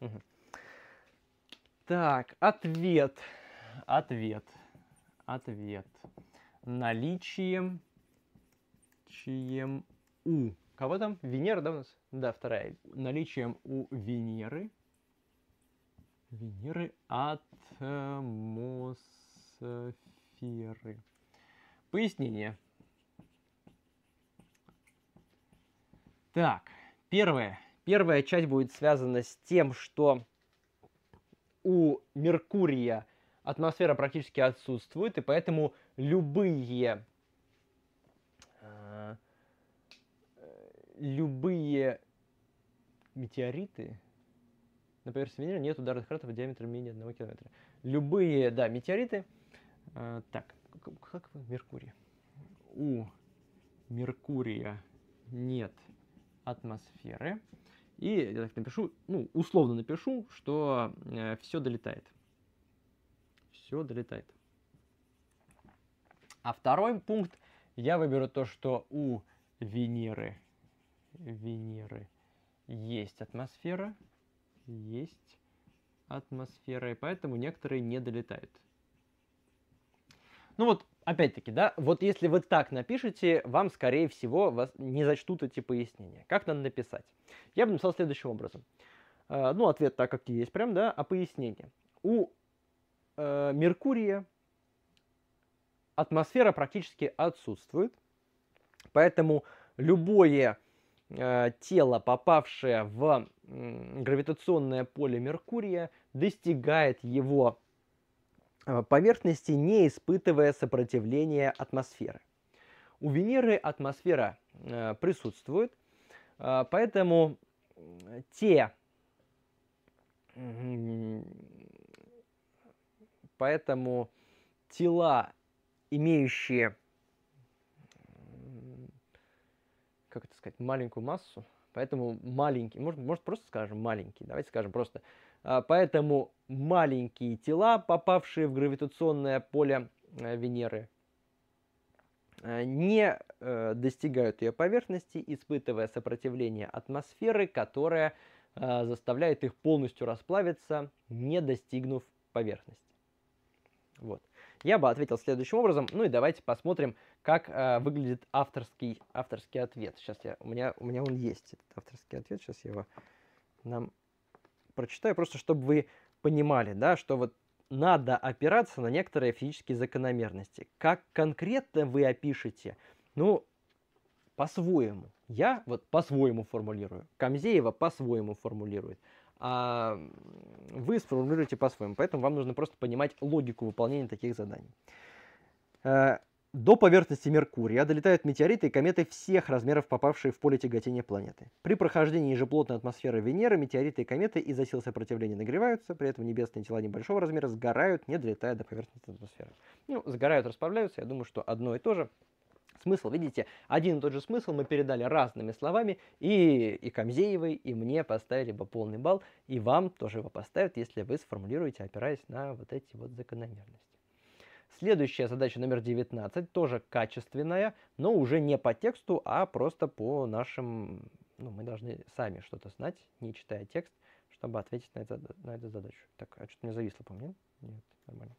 Угу. Так, ответ. Ответ. Ответ. Наличием чьем у. Кого там? Венера, да, у нас? Да, вторая. Наличием у Венеры. Венеры атмосферы. Э, Пояснение. Так, первое. Первая часть будет связана с тем, что у Меркурия атмосфера практически отсутствует, и поэтому любые любые метеориты, на поверхности Венеры нет ударных кратеров диаметром менее одного километра. Любые, да, метеориты, э, так, как, как Меркурий? У Меркурия нет атмосферы. И я так напишу, ну, условно напишу, что э, все долетает. Все долетает. А второй пункт я выберу то, что у Венеры Венеры есть атмосфера, есть атмосфера, и поэтому некоторые не долетают. Ну вот, опять-таки, да, вот если вы так напишете, вам, скорее всего, вас не зачтут эти пояснения. Как надо написать? Я бы написал следующим образом. Э, ну, ответ так, как есть прям, да, а пояснение. У э, Меркурия атмосфера практически отсутствует, поэтому любое а, тело, попавшее в гравитационное поле Меркурия, достигает его а, поверхности, не испытывая сопротивления атмосферы. У Венеры атмосфера а, присутствует, поэтому те поэтому тела, имеющие как это сказать, маленькую массу. Поэтому маленький, может, может просто скажем маленький, давайте скажем просто. А, поэтому маленькие тела, попавшие в гравитационное поле э, Венеры, э, не э, достигают ее поверхности, испытывая сопротивление атмосферы, которая заставляет их полностью расплавиться, не достигнув поверхности. Вот я бы ответил следующим образом. Ну и давайте посмотрим, как э, выглядит авторский, авторский ответ. Сейчас я, у, меня, у меня он есть, этот авторский ответ. Сейчас я его нам прочитаю, просто чтобы вы понимали, да, что вот надо опираться на некоторые физические закономерности. Как конкретно вы опишете? Ну, по-своему. Я вот по-своему формулирую. Камзеева по-своему формулирует а вы сформулируете по-своему. Поэтому вам нужно просто понимать логику выполнения таких заданий. Э, до поверхности Меркурия долетают метеориты и кометы всех размеров, попавшие в поле тяготения планеты. При прохождении же плотной атмосферы Венеры метеориты и кометы из-за сил сопротивления нагреваются, при этом небесные тела небольшого размера сгорают, не долетая до поверхности атмосферы. Ну, сгорают, расплавляются, я думаю, что одно и то же смысл, видите, один и тот же смысл мы передали разными словами, и, и Камзеевой, и мне поставили бы полный балл, и вам тоже его поставят, если вы сформулируете, опираясь на вот эти вот закономерности. Следующая задача номер 19, тоже качественная, но уже не по тексту, а просто по нашим... Ну, мы должны сами что-то знать, не читая текст, чтобы ответить на, это, на эту задачу. Так, а что-то у зависло по мне? Нет, нормально.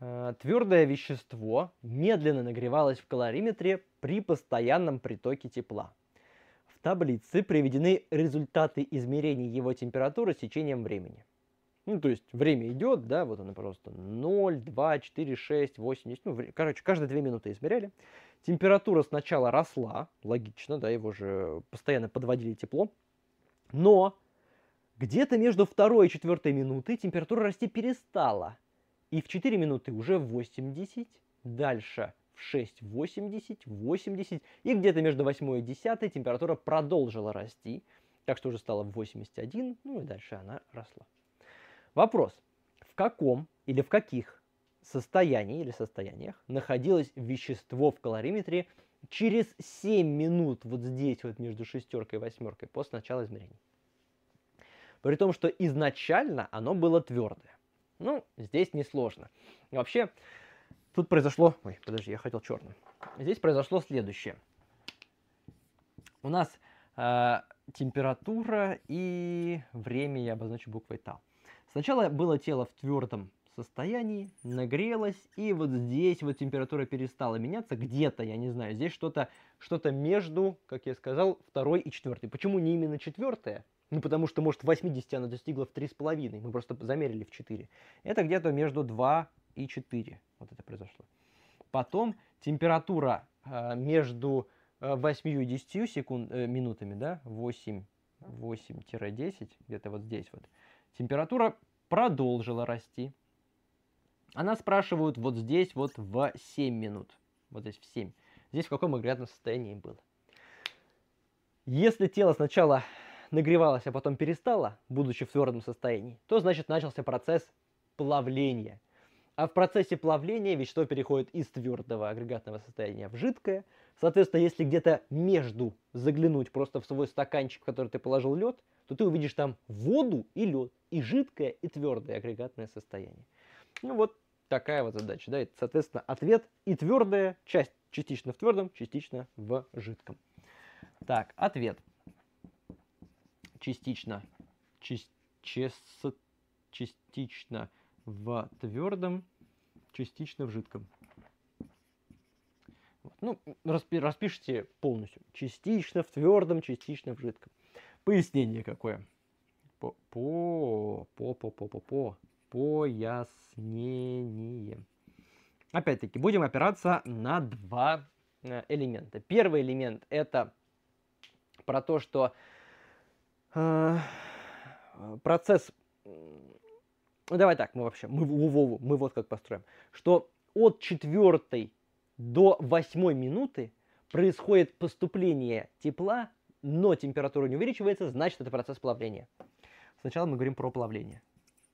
Э, Твердое вещество медленно нагревалось в калориметре при постоянном притоке тепла. В таблице приведены результаты измерений его температуры с течением времени. Ну, то есть время идет, да, вот оно просто 0, 2, 4, 6, 8, 10. ну, в... короче, каждые 2 минуты измеряли. Температура сначала росла, логично, да, его же постоянно подводили тепло, но где-то между второй и четвертой минуты температура расти перестала – и в 4 минуты уже 80, дальше в 6.80, 80, 80. и где-то между 8 и 10 температура продолжила расти, так что уже стала 81, ну и дальше она росла. Вопрос, в каком или в каких состоянии или состояниях находилось вещество в калориметре через 7 минут вот здесь вот между шестеркой и восьмеркой после начала измерений? При том, что изначально оно было твердое. Ну, здесь несложно. вообще, тут произошло... Ой, подожди, я хотел черным. Здесь произошло следующее. У нас э, температура и время я обозначу буквой тау. Сначала было тело в твердом состоянии, нагрелось, и вот здесь вот температура перестала меняться, где-то, я не знаю, здесь что-то что, -то, между, как я сказал, второй и четвертой. Почему не именно четвертая? Ну, потому что, может, 80 она достигла в 3,5, мы просто замерили в 4. Это где-то между 2 и 4 вот это произошло. Потом температура э, между 8 э, и 10 секунд, э, минутами, да, 8, 8-10, где-то вот здесь вот, температура продолжила расти. Она спрашивают вот здесь вот в 7 минут, вот здесь в 7. Здесь в каком агрегатном состоянии был. Если тело сначала нагревалась, а потом перестала, будучи в твердом состоянии, то значит начался процесс плавления. А в процессе плавления вещество переходит из твердого агрегатного состояния в жидкое. Соответственно, если где-то между заглянуть просто в свой стаканчик, в который ты положил лед, то ты увидишь там воду и лед, и жидкое, и твердое агрегатное состояние. Ну вот такая вот задача, да, и, соответственно, ответ и твердая часть, частично в твердом, частично в жидком. Так, ответ частично, частично в твердом, частично в жидком. Ну, распи, распишите полностью. Частично в твердом, частично в жидком. Пояснение какое? По, по, по, по, по, по, по, пояснение. Опять-таки, будем опираться на два э, элемента. Первый элемент это про то, что Э, процесс... Давай так, мы вообще, мы, мы, мы вот как построим. Что от четвертой до восьмой минуты происходит поступление тепла, но температура не увеличивается, значит это процесс плавления. Сначала мы говорим про плавление.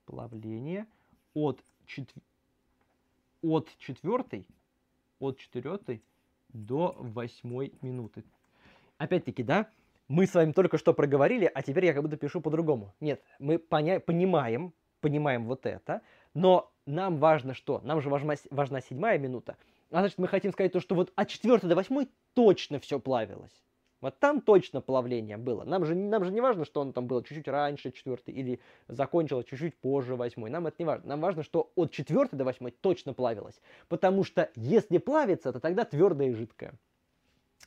Плавление от, четв... от четвертой от четвертой до восьмой минуты. Опять-таки, да, мы с вами только что проговорили, а теперь я как будто пишу по-другому. Нет, мы поня- понимаем, понимаем вот это, но нам важно что? Нам же важна, важна седьмая минута. А значит, мы хотим сказать то, что вот от четвертой до восьмой точно все плавилось. Вот там точно плавление было. Нам же, нам же не важно, что оно там было чуть-чуть раньше четвертой или закончило чуть-чуть позже восьмой. Нам это не важно. Нам важно, что от четвертой до восьмой точно плавилось. Потому что если плавится, то тогда твердое и жидкое.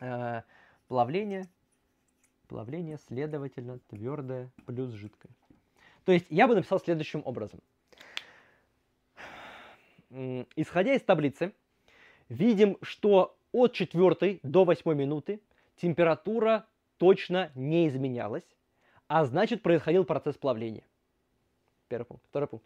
Э, плавление плавление, следовательно, твердое плюс жидкое. То есть я бы написал следующим образом. Исходя из таблицы, видим, что от 4 до 8 минуты температура точно не изменялась, а значит происходил процесс плавления. Первый пункт. Второй пункт.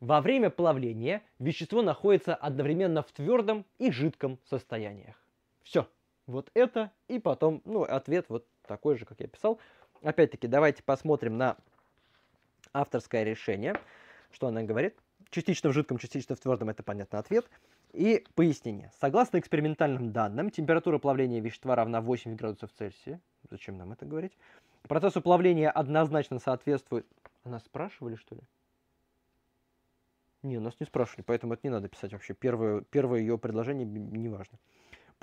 Во время плавления вещество находится одновременно в твердом и жидком состояниях. Все. Вот это и потом, ну, ответ вот такой же, как я писал. Опять-таки, давайте посмотрим на авторское решение, что она говорит. Частично в жидком, частично в твердом, это понятно ответ. И пояснение. Согласно экспериментальным данным, температура плавления вещества равна 8 градусов Цельсия. Зачем нам это говорить? Процессу плавления однозначно соответствует... Нас спрашивали, что ли? Не, нас не спрашивали, поэтому это не надо писать вообще. Первое, первое ее предложение неважно. важно.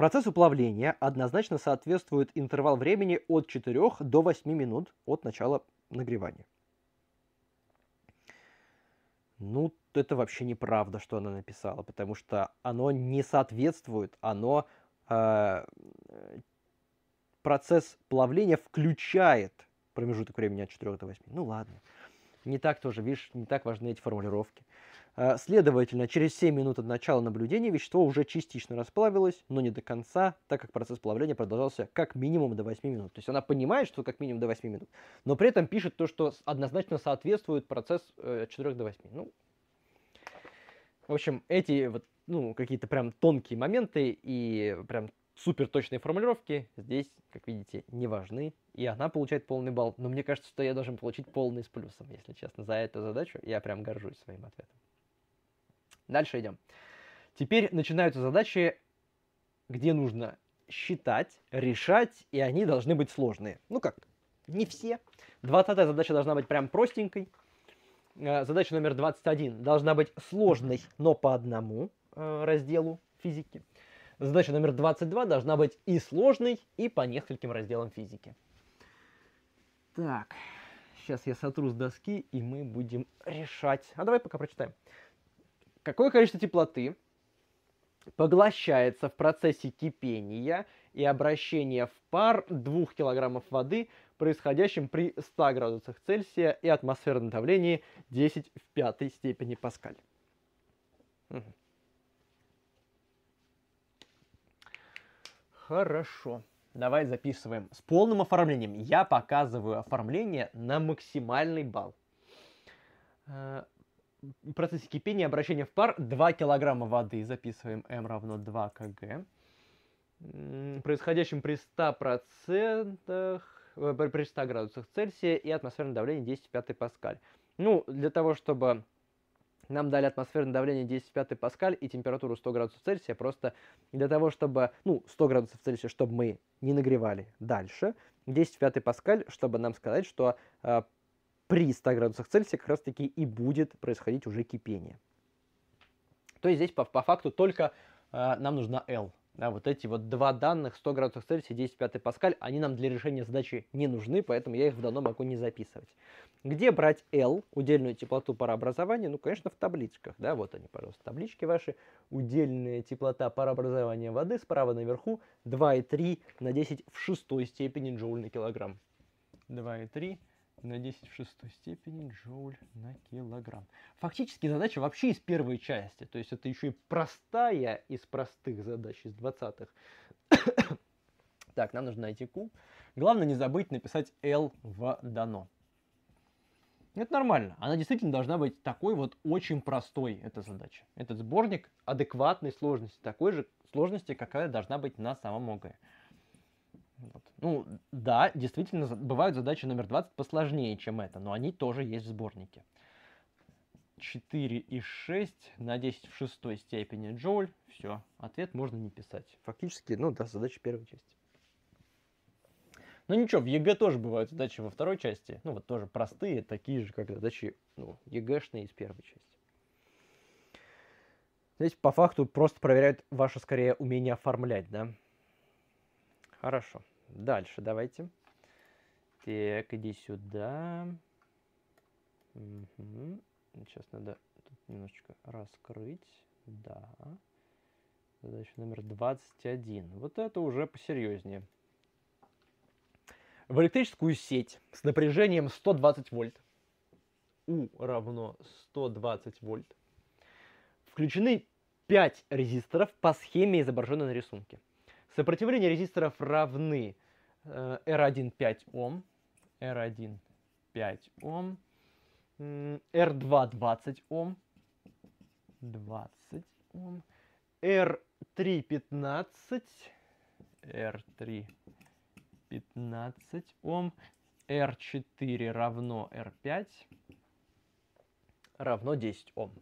Процессу плавления однозначно соответствует интервал времени от 4 до 8 минут от начала нагревания. Ну, это вообще неправда, что она написала, потому что оно не соответствует, оно э, процесс плавления включает промежуток времени от 4 до 8. Ну ладно, не так тоже, видишь, не так важны эти формулировки. А, следовательно, через 7 минут от начала наблюдения вещество уже частично расплавилось, но не до конца, так как процесс плавления продолжался как минимум до 8 минут. То есть она понимает, что как минимум до 8 минут, но при этом пишет то, что однозначно соответствует процесс э, от 4 до 8. Ну, в общем, эти вот, ну, какие-то прям тонкие моменты и прям суперточные формулировки здесь, как видите, не важны. И она получает полный балл. Но мне кажется, что я должен получить полный с плюсом, если честно, за эту задачу. Я прям горжусь своим ответом. Дальше идем. Теперь начинаются задачи, где нужно считать, решать, и они должны быть сложные. Ну как, не все. 20 задача должна быть прям простенькой. Э, задача номер 21 должна быть сложной, но по одному э, разделу физики. Задача номер 22 должна быть и сложной, и по нескольким разделам физики. Так, сейчас я сотру с доски, и мы будем решать. А давай пока прочитаем какое количество теплоты поглощается в процессе кипения и обращения в пар 2 килограммов воды, происходящим при 100 градусах Цельсия и атмосферном давлении 10 в пятой степени Паскаль. Хорошо. Давай записываем с полным оформлением. Я показываю оформление на максимальный балл. Э, процессе кипения и обращения в пар 2 килограмма воды. Записываем m равно 2 кг. Происходящим при 100%, э, при 100 градусах Цельсия и атмосферное давление 10 в паскаль. Ну, для того, чтобы нам дали атмосферное давление 10 в паскаль и температуру 100 градусов Цельсия, просто для того, чтобы, ну, 100 градусов Цельсия, чтобы мы не нагревали дальше, 10 в паскаль, чтобы нам сказать, что э, при 100 градусах Цельсия как раз таки и будет происходить уже кипение. То есть здесь по, по факту только э, нам нужна L. Да, вот эти вот два данных 100 градусов Цельсия, 10 пятый Паскаль, они нам для решения задачи не нужны, поэтому я их в данном могу не записывать. Где брать L, удельную теплоту парообразования? Ну, конечно, в табличках. Да, вот они, пожалуйста, таблички ваши. Удельная теплота парообразования воды справа наверху 2,3 на 10 в шестой степени джоуль на килограмм. 2,3 на 10 в шестой степени джоуль на килограмм. Фактически задача вообще из первой части, то есть это еще и простая из простых задач, из 20-х. так, нам нужно найти Q. Главное не забыть написать L в дано. Это нормально. Она действительно должна быть такой вот очень простой, эта задача. Этот сборник адекватной сложности, такой же сложности, какая должна быть на самом ОГЭ. Вот. Ну, да, действительно, бывают задачи номер 20 посложнее, чем это, но они тоже есть в сборнике. 4 и 6 на 10 в шестой степени джоуль. Все, ответ можно не писать. Фактически, ну да, задача первой части. Ну ничего, в ЕГЭ тоже бывают задачи во второй части. Ну вот тоже простые, такие же, как задачи ну, ЕГЭшные из первой части. Здесь по факту просто проверяют ваше скорее умение оформлять, да? Хорошо. Дальше давайте. Так, иди сюда. Угу. Сейчас надо тут немножечко раскрыть. Да. Задача номер 21. Вот это уже посерьезнее. В электрическую сеть с напряжением 120 вольт. У равно 120 вольт. Включены 5 резисторов по схеме, изображенной на рисунке. Сопротивление резисторов равны R1 э, 5 Ом, R1 5 Ом, R2 20 Ом, 20 Ом, R3 15, R3 15 Ом, R4 равно R5 равно 10 Ом.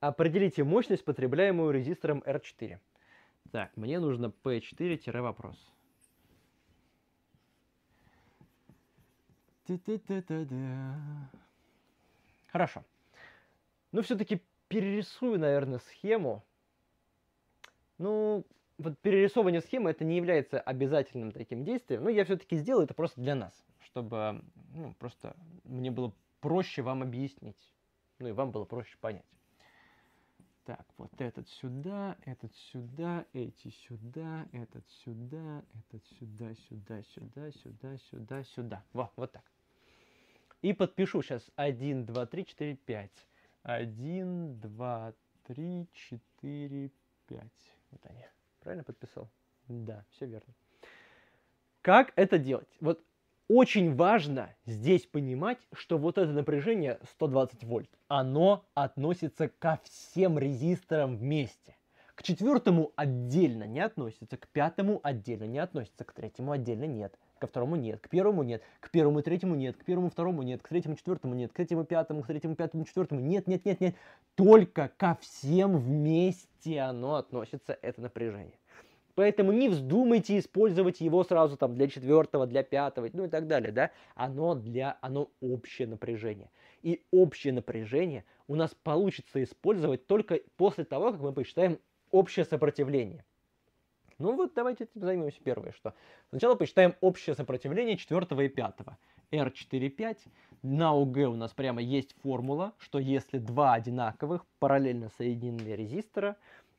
Определите мощность, потребляемую резистором R4. Так, мне нужно P4-вопрос. Хорошо. Ну, все-таки перерисую, наверное, схему. Ну, вот перерисовывание схемы это не является обязательным таким действием, но я все-таки сделаю это просто для нас, чтобы ну, просто мне было проще вам объяснить, ну и вам было проще понять. Так, вот этот сюда, этот сюда, эти сюда, этот сюда, этот сюда, сюда, сюда, сюда, сюда, сюда. Во, вот так. И подпишу сейчас 1, 2, 3, 4, 5. 1, 2, 3, 4, 5. Вот они. Правильно подписал? Да, все верно. Как это делать? Вот очень важно здесь понимать, что вот это напряжение 120 вольт, оно относится ко всем резисторам вместе. К четвертому отдельно не относится, к пятому отдельно не относится, к третьему отдельно нет, ко второму нет, к первому нет, к первому и третьему нет, к первому второму нет, к третьему четвертому нет, к третьему пятому, к третьему пятому четвертому нет, нет, нет, нет. Только ко всем вместе оно относится, это напряжение. Поэтому не вздумайте использовать его сразу там для четвертого, для пятого, ну и так далее, да. Оно для, оно общее напряжение. И общее напряжение у нас получится использовать только после того, как мы посчитаем общее сопротивление. Ну вот давайте этим займемся первое, что. Сначала посчитаем общее сопротивление четвертого и пятого. R45. На УГ у нас прямо есть формула, что если два одинаковых параллельно соединенные резистора,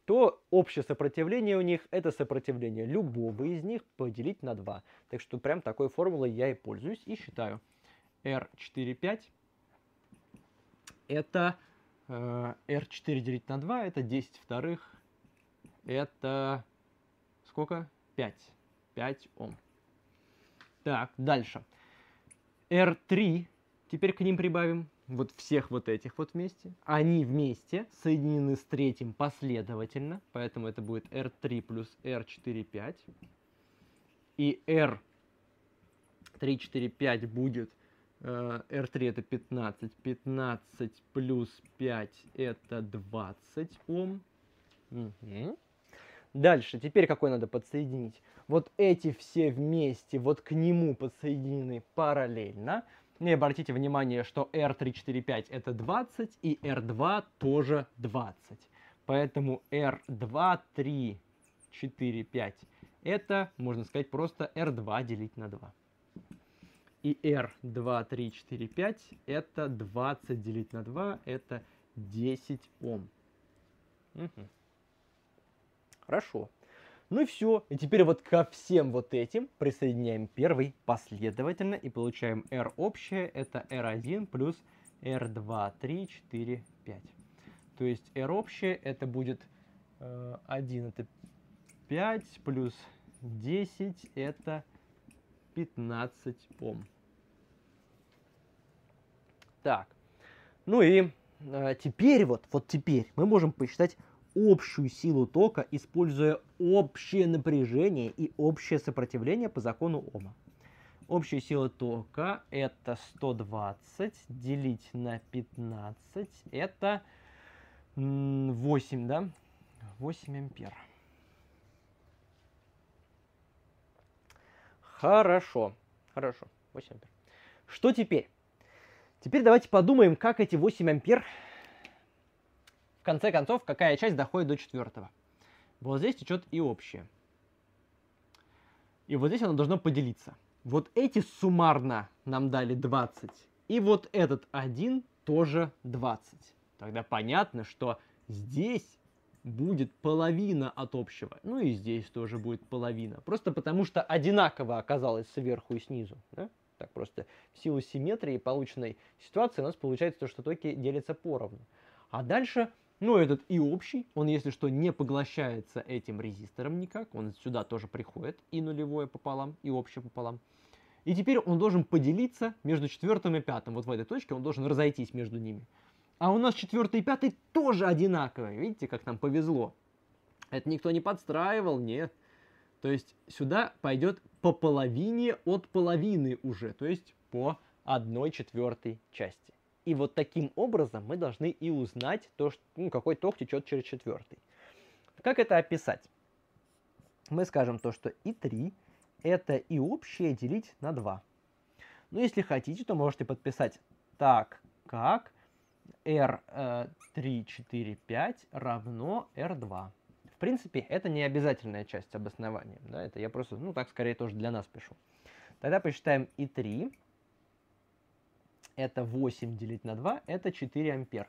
то общее сопротивление у них – это сопротивление любого из них поделить на 2. Так что прям такой формулой я и пользуюсь и считаю. R4,5 – это э, R4 делить на 2 – это 10 вторых, это сколько? 5. 5 Ом. Так, дальше. R3, теперь к ним прибавим вот всех вот этих вот вместе. Они вместе соединены с третьим последовательно, поэтому это будет R3 плюс R4, 5. И R3, 4, 5 будет э, R3 это 15, 15 плюс 5 это 20 Ом. Угу. Дальше, теперь какой надо подсоединить? Вот эти все вместе, вот к нему подсоединены параллельно. Не обратите внимание, что R345 это 20 и R2 тоже 20. Поэтому R2, 3, 4, 5 это, можно сказать, просто R2 делить на 2. И R2, 3, 4, 5 это 20 делить на 2, это 10 Ом. Угу. Хорошо. Ну и все. И теперь вот ко всем вот этим присоединяем первый последовательно и получаем R общее. Это R1 плюс R2, 3, 4, 5. То есть R общее это будет 1 э, это 5 плюс 10 это 15 Ом. Так. Ну и э, теперь вот, вот теперь мы можем посчитать общую силу тока, используя общее напряжение и общее сопротивление по закону Ома. Общая сила тока это 120 делить на 15, это 8, да? 8 ампер. Хорошо, хорошо, 8 ампер. Что теперь? Теперь давайте подумаем, как эти 8 ампер конце концов, какая часть доходит до четвертого. Вот здесь течет и общее. И вот здесь оно должно поделиться. Вот эти суммарно нам дали 20. И вот этот один тоже 20. Тогда понятно, что здесь будет половина от общего. Ну и здесь тоже будет половина. Просто потому что одинаково оказалось сверху и снизу. Да? Так просто в силу симметрии полученной ситуации у нас получается то, что токи делятся поровну. А дальше но ну, этот и общий, он если что не поглощается этим резистором никак, он сюда тоже приходит, и нулевое пополам, и общее пополам. И теперь он должен поделиться между четвертым и пятым, вот в этой точке он должен разойтись между ними. А у нас четвертый и пятый тоже одинаковые, видите, как нам повезло. Это никто не подстраивал, нет. То есть сюда пойдет по половине от половины уже, то есть по одной четвертой части. И вот таким образом мы должны и узнать, то, что, ну, какой ток течет через четвертый. Как это описать? Мы скажем то, что и 3 это и общее делить на 2. Но ну, если хотите, то можете подписать так, как R3, 4, 5 равно R2. В принципе, это не обязательная часть обоснования. Да? Это я просто, ну так скорее тоже для нас пишу. Тогда посчитаем и 3 это 8 делить на 2, это 4 ампер.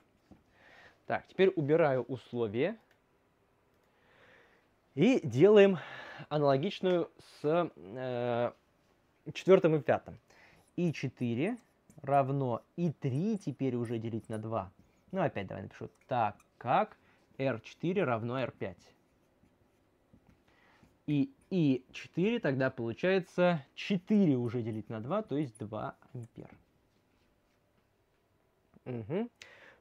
Так, теперь убираю условие и делаем аналогичную с э, четвертым и пятым. И 4 равно и 3 теперь уже делить на 2. Ну, опять давай напишу. Так как R4 равно R5. И И4 тогда получается 4 уже делить на 2, то есть 2 ампера. Угу.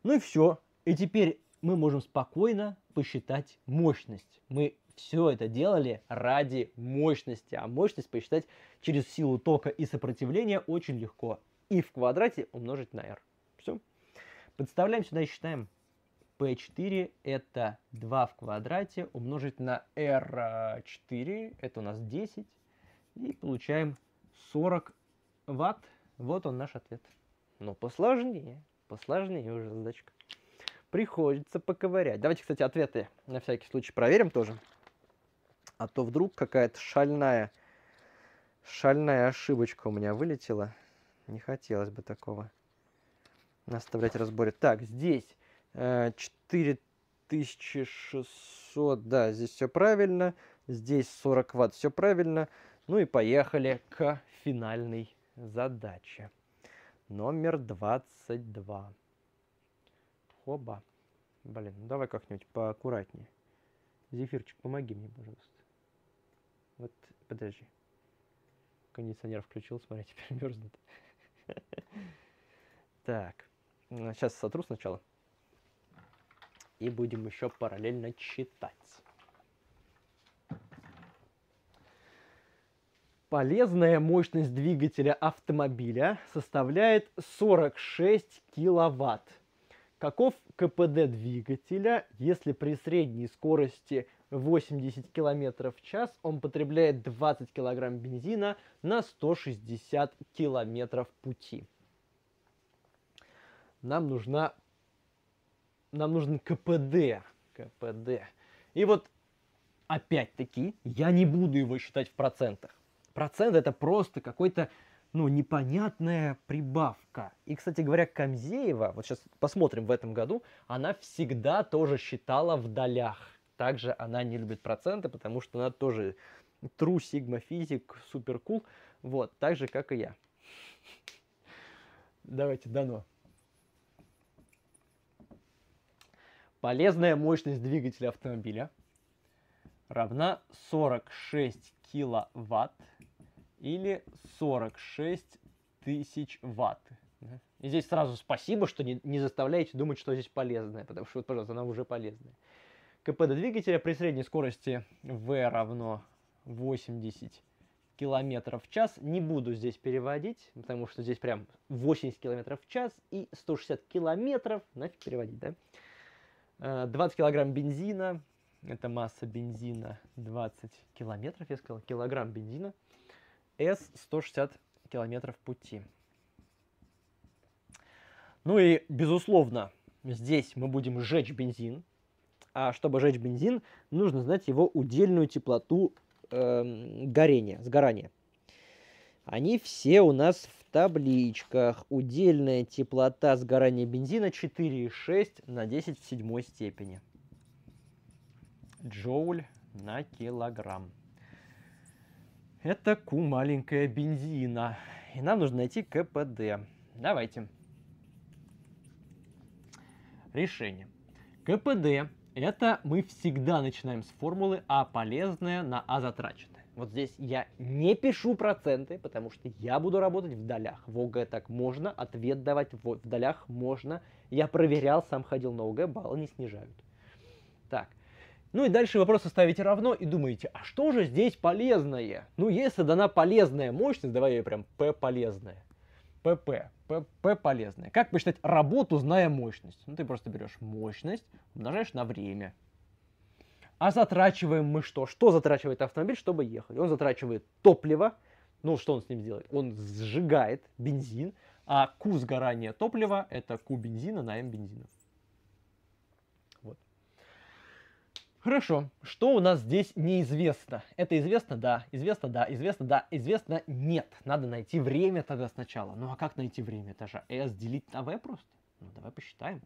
Ну и все. И теперь мы можем спокойно посчитать мощность. Мы все это делали ради мощности, а мощность посчитать через силу тока и сопротивления очень легко. И в квадрате умножить на r. Все. Подставляем сюда и считаем. P4 это 2 в квадрате умножить на R4, это у нас 10. И получаем 40 ватт. Вот он наш ответ. Но посложнее посложнее уже задачка. Приходится поковырять. Давайте, кстати, ответы на всякий случай проверим тоже. А то вдруг какая-то шальная, шальная ошибочка у меня вылетела. Не хотелось бы такого наставлять разборе. Так, здесь э, 4600, да, здесь все правильно. Здесь 40 ватт, все правильно. Ну и поехали к финальной задаче номер 22. Хоба. Блин, ну давай как-нибудь поаккуратнее. Зефирчик, помоги мне, пожалуйста. Вот, подожди. Кондиционер включил, смотри, теперь мерзнет. Так, сейчас сотру сначала. И будем еще параллельно читать. Полезная мощность двигателя автомобиля составляет 46 киловатт. Каков КПД двигателя, если при средней скорости 80 км в час он потребляет 20 кг бензина на 160 км пути? Нам, нужна... Нам нужен КПД. КПД. И вот опять-таки я не буду его считать в процентах процент это просто какой-то ну, непонятная прибавка. И, кстати говоря, Камзеева, вот сейчас посмотрим в этом году, она всегда тоже считала в долях. Также она не любит проценты, потому что она тоже true sigma физик, супер кул, вот, так же, как и я. Давайте, дано. Полезная мощность двигателя автомобиля равна 46 киловатт или 46 тысяч ватт. И здесь сразу спасибо, что не, не заставляете думать, что здесь полезное, потому что, вот, пожалуйста, она уже полезная. КПД двигателя при средней скорости V равно 80 км в час. Не буду здесь переводить, потому что здесь прям 80 км в час и 160 километров нафиг переводить, да? 20 э, килограмм бензина, это масса бензина 20 километров, я сказал, килограмм бензина – с 160 километров пути. Ну и, безусловно, здесь мы будем сжечь бензин. А чтобы сжечь бензин, нужно знать его удельную теплоту э, горения, сгорания. Они все у нас в табличках. Удельная теплота сгорания бензина 4,6 на 10 в седьмой степени. Джоуль на килограмм. Это ку маленькая бензина. И нам нужно найти КПД. Давайте. Решение. КПД – это мы всегда начинаем с формулы А полезное на А затраченное. Вот здесь я не пишу проценты, потому что я буду работать в долях. В ОГЭ так можно, ответ давать в долях можно. Я проверял, сам ходил на ОГЭ, баллы не снижают. Ну и дальше вопрос ставите равно и думаете, а что же здесь полезное? Ну, если дана полезная мощность, давай ее прям P полезная. ПП. ПП полезное. Как посчитать работу, зная мощность? Ну, ты просто берешь мощность, умножаешь на время. А затрачиваем мы что? Что затрачивает автомобиль, чтобы ехать? Он затрачивает топливо. Ну, что он с ним делает? Он сжигает бензин. А Q сгорания топлива – это Q бензина на М бензина. Хорошо, что у нас здесь неизвестно? Это известно, да, известно, да, известно, да, известно, нет. Надо найти время тогда сначала. Ну а как найти время? Это же S делить на V просто. Ну давай посчитаем.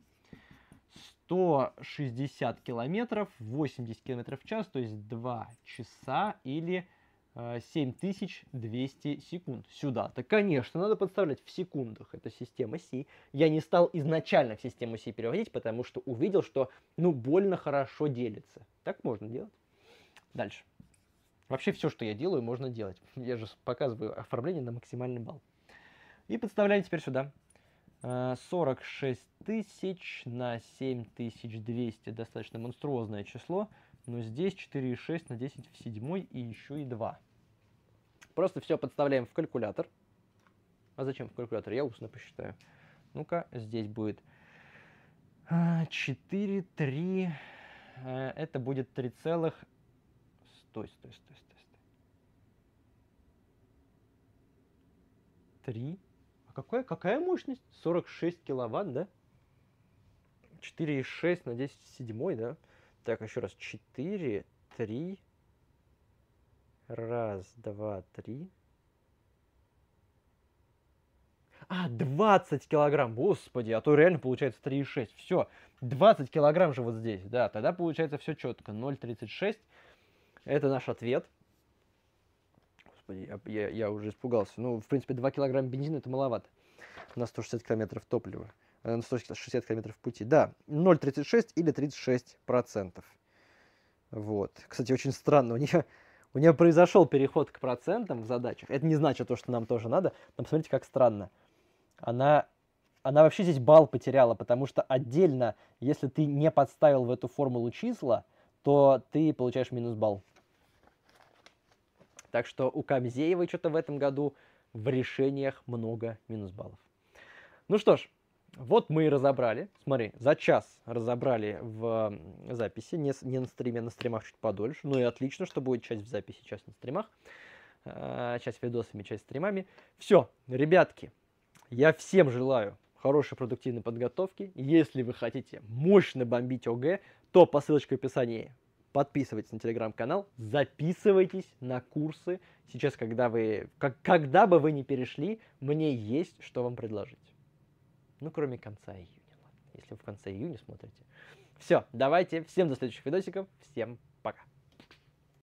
160 километров, 80 километров в час, то есть 2 часа или 7200 э, секунд сюда Так, конечно, надо подставлять в секундах. Это система C. Я не стал изначально в систему C переводить, потому что увидел, что, ну, больно хорошо делится. Так можно делать. Дальше. Вообще все, что я делаю, можно делать. Я же показываю оформление на максимальный балл. И подставляем теперь сюда. 46 э, тысяч на 7200 достаточно монструозное число, но здесь 4,6 на 10 в седьмой и еще и 2. Просто все подставляем в калькулятор. А зачем в калькулятор? Я устно посчитаю. Ну-ка, здесь будет 4, э, 3, Э, это будет 3 целых... Стой, стой, стой, стой, стой. 3. А какая, какая мощность? 46 киловатт, да? 4,6 на 10 седьмой, да? Так, еще раз. 4, 3. Раз, два, три. А, 20 килограмм, господи, а то реально получается 3,6. Все, 20 килограмм же вот здесь, да, тогда получается все четко. 0,36. Это наш ответ. Господи, я, я уже испугался. Ну, в принципе, 2 килограмма бензина это маловато. На 160 километров топлива. Э, на 160 километров пути. Да, 0,36 или 36 процентов. Вот. Кстати, очень странно. У нее, у нее произошел переход к процентам в задачах. Это не значит то, что нам тоже надо. Но посмотрите, как странно. Она она вообще здесь балл потеряла, потому что отдельно, если ты не подставил в эту формулу числа, то ты получаешь минус балл. Так что у Камзеевой что-то в этом году в решениях много минус баллов. Ну что ж, вот мы и разобрали. Смотри, за час разобрали в записи, не, не на стриме, а на стримах чуть подольше. Ну и отлично, что будет часть в записи, часть на стримах, а, часть видосами, часть стримами. Все, ребятки, я всем желаю хорошей продуктивной подготовки. Если вы хотите мощно бомбить ОГЭ, то по ссылочке в описании подписывайтесь на телеграм-канал, записывайтесь на курсы. Сейчас, когда вы, как, когда бы вы ни перешли, мне есть что вам предложить. Ну, кроме конца июня, если вы в конце июня смотрите. Все, давайте, всем до следующих видосиков, всем пока.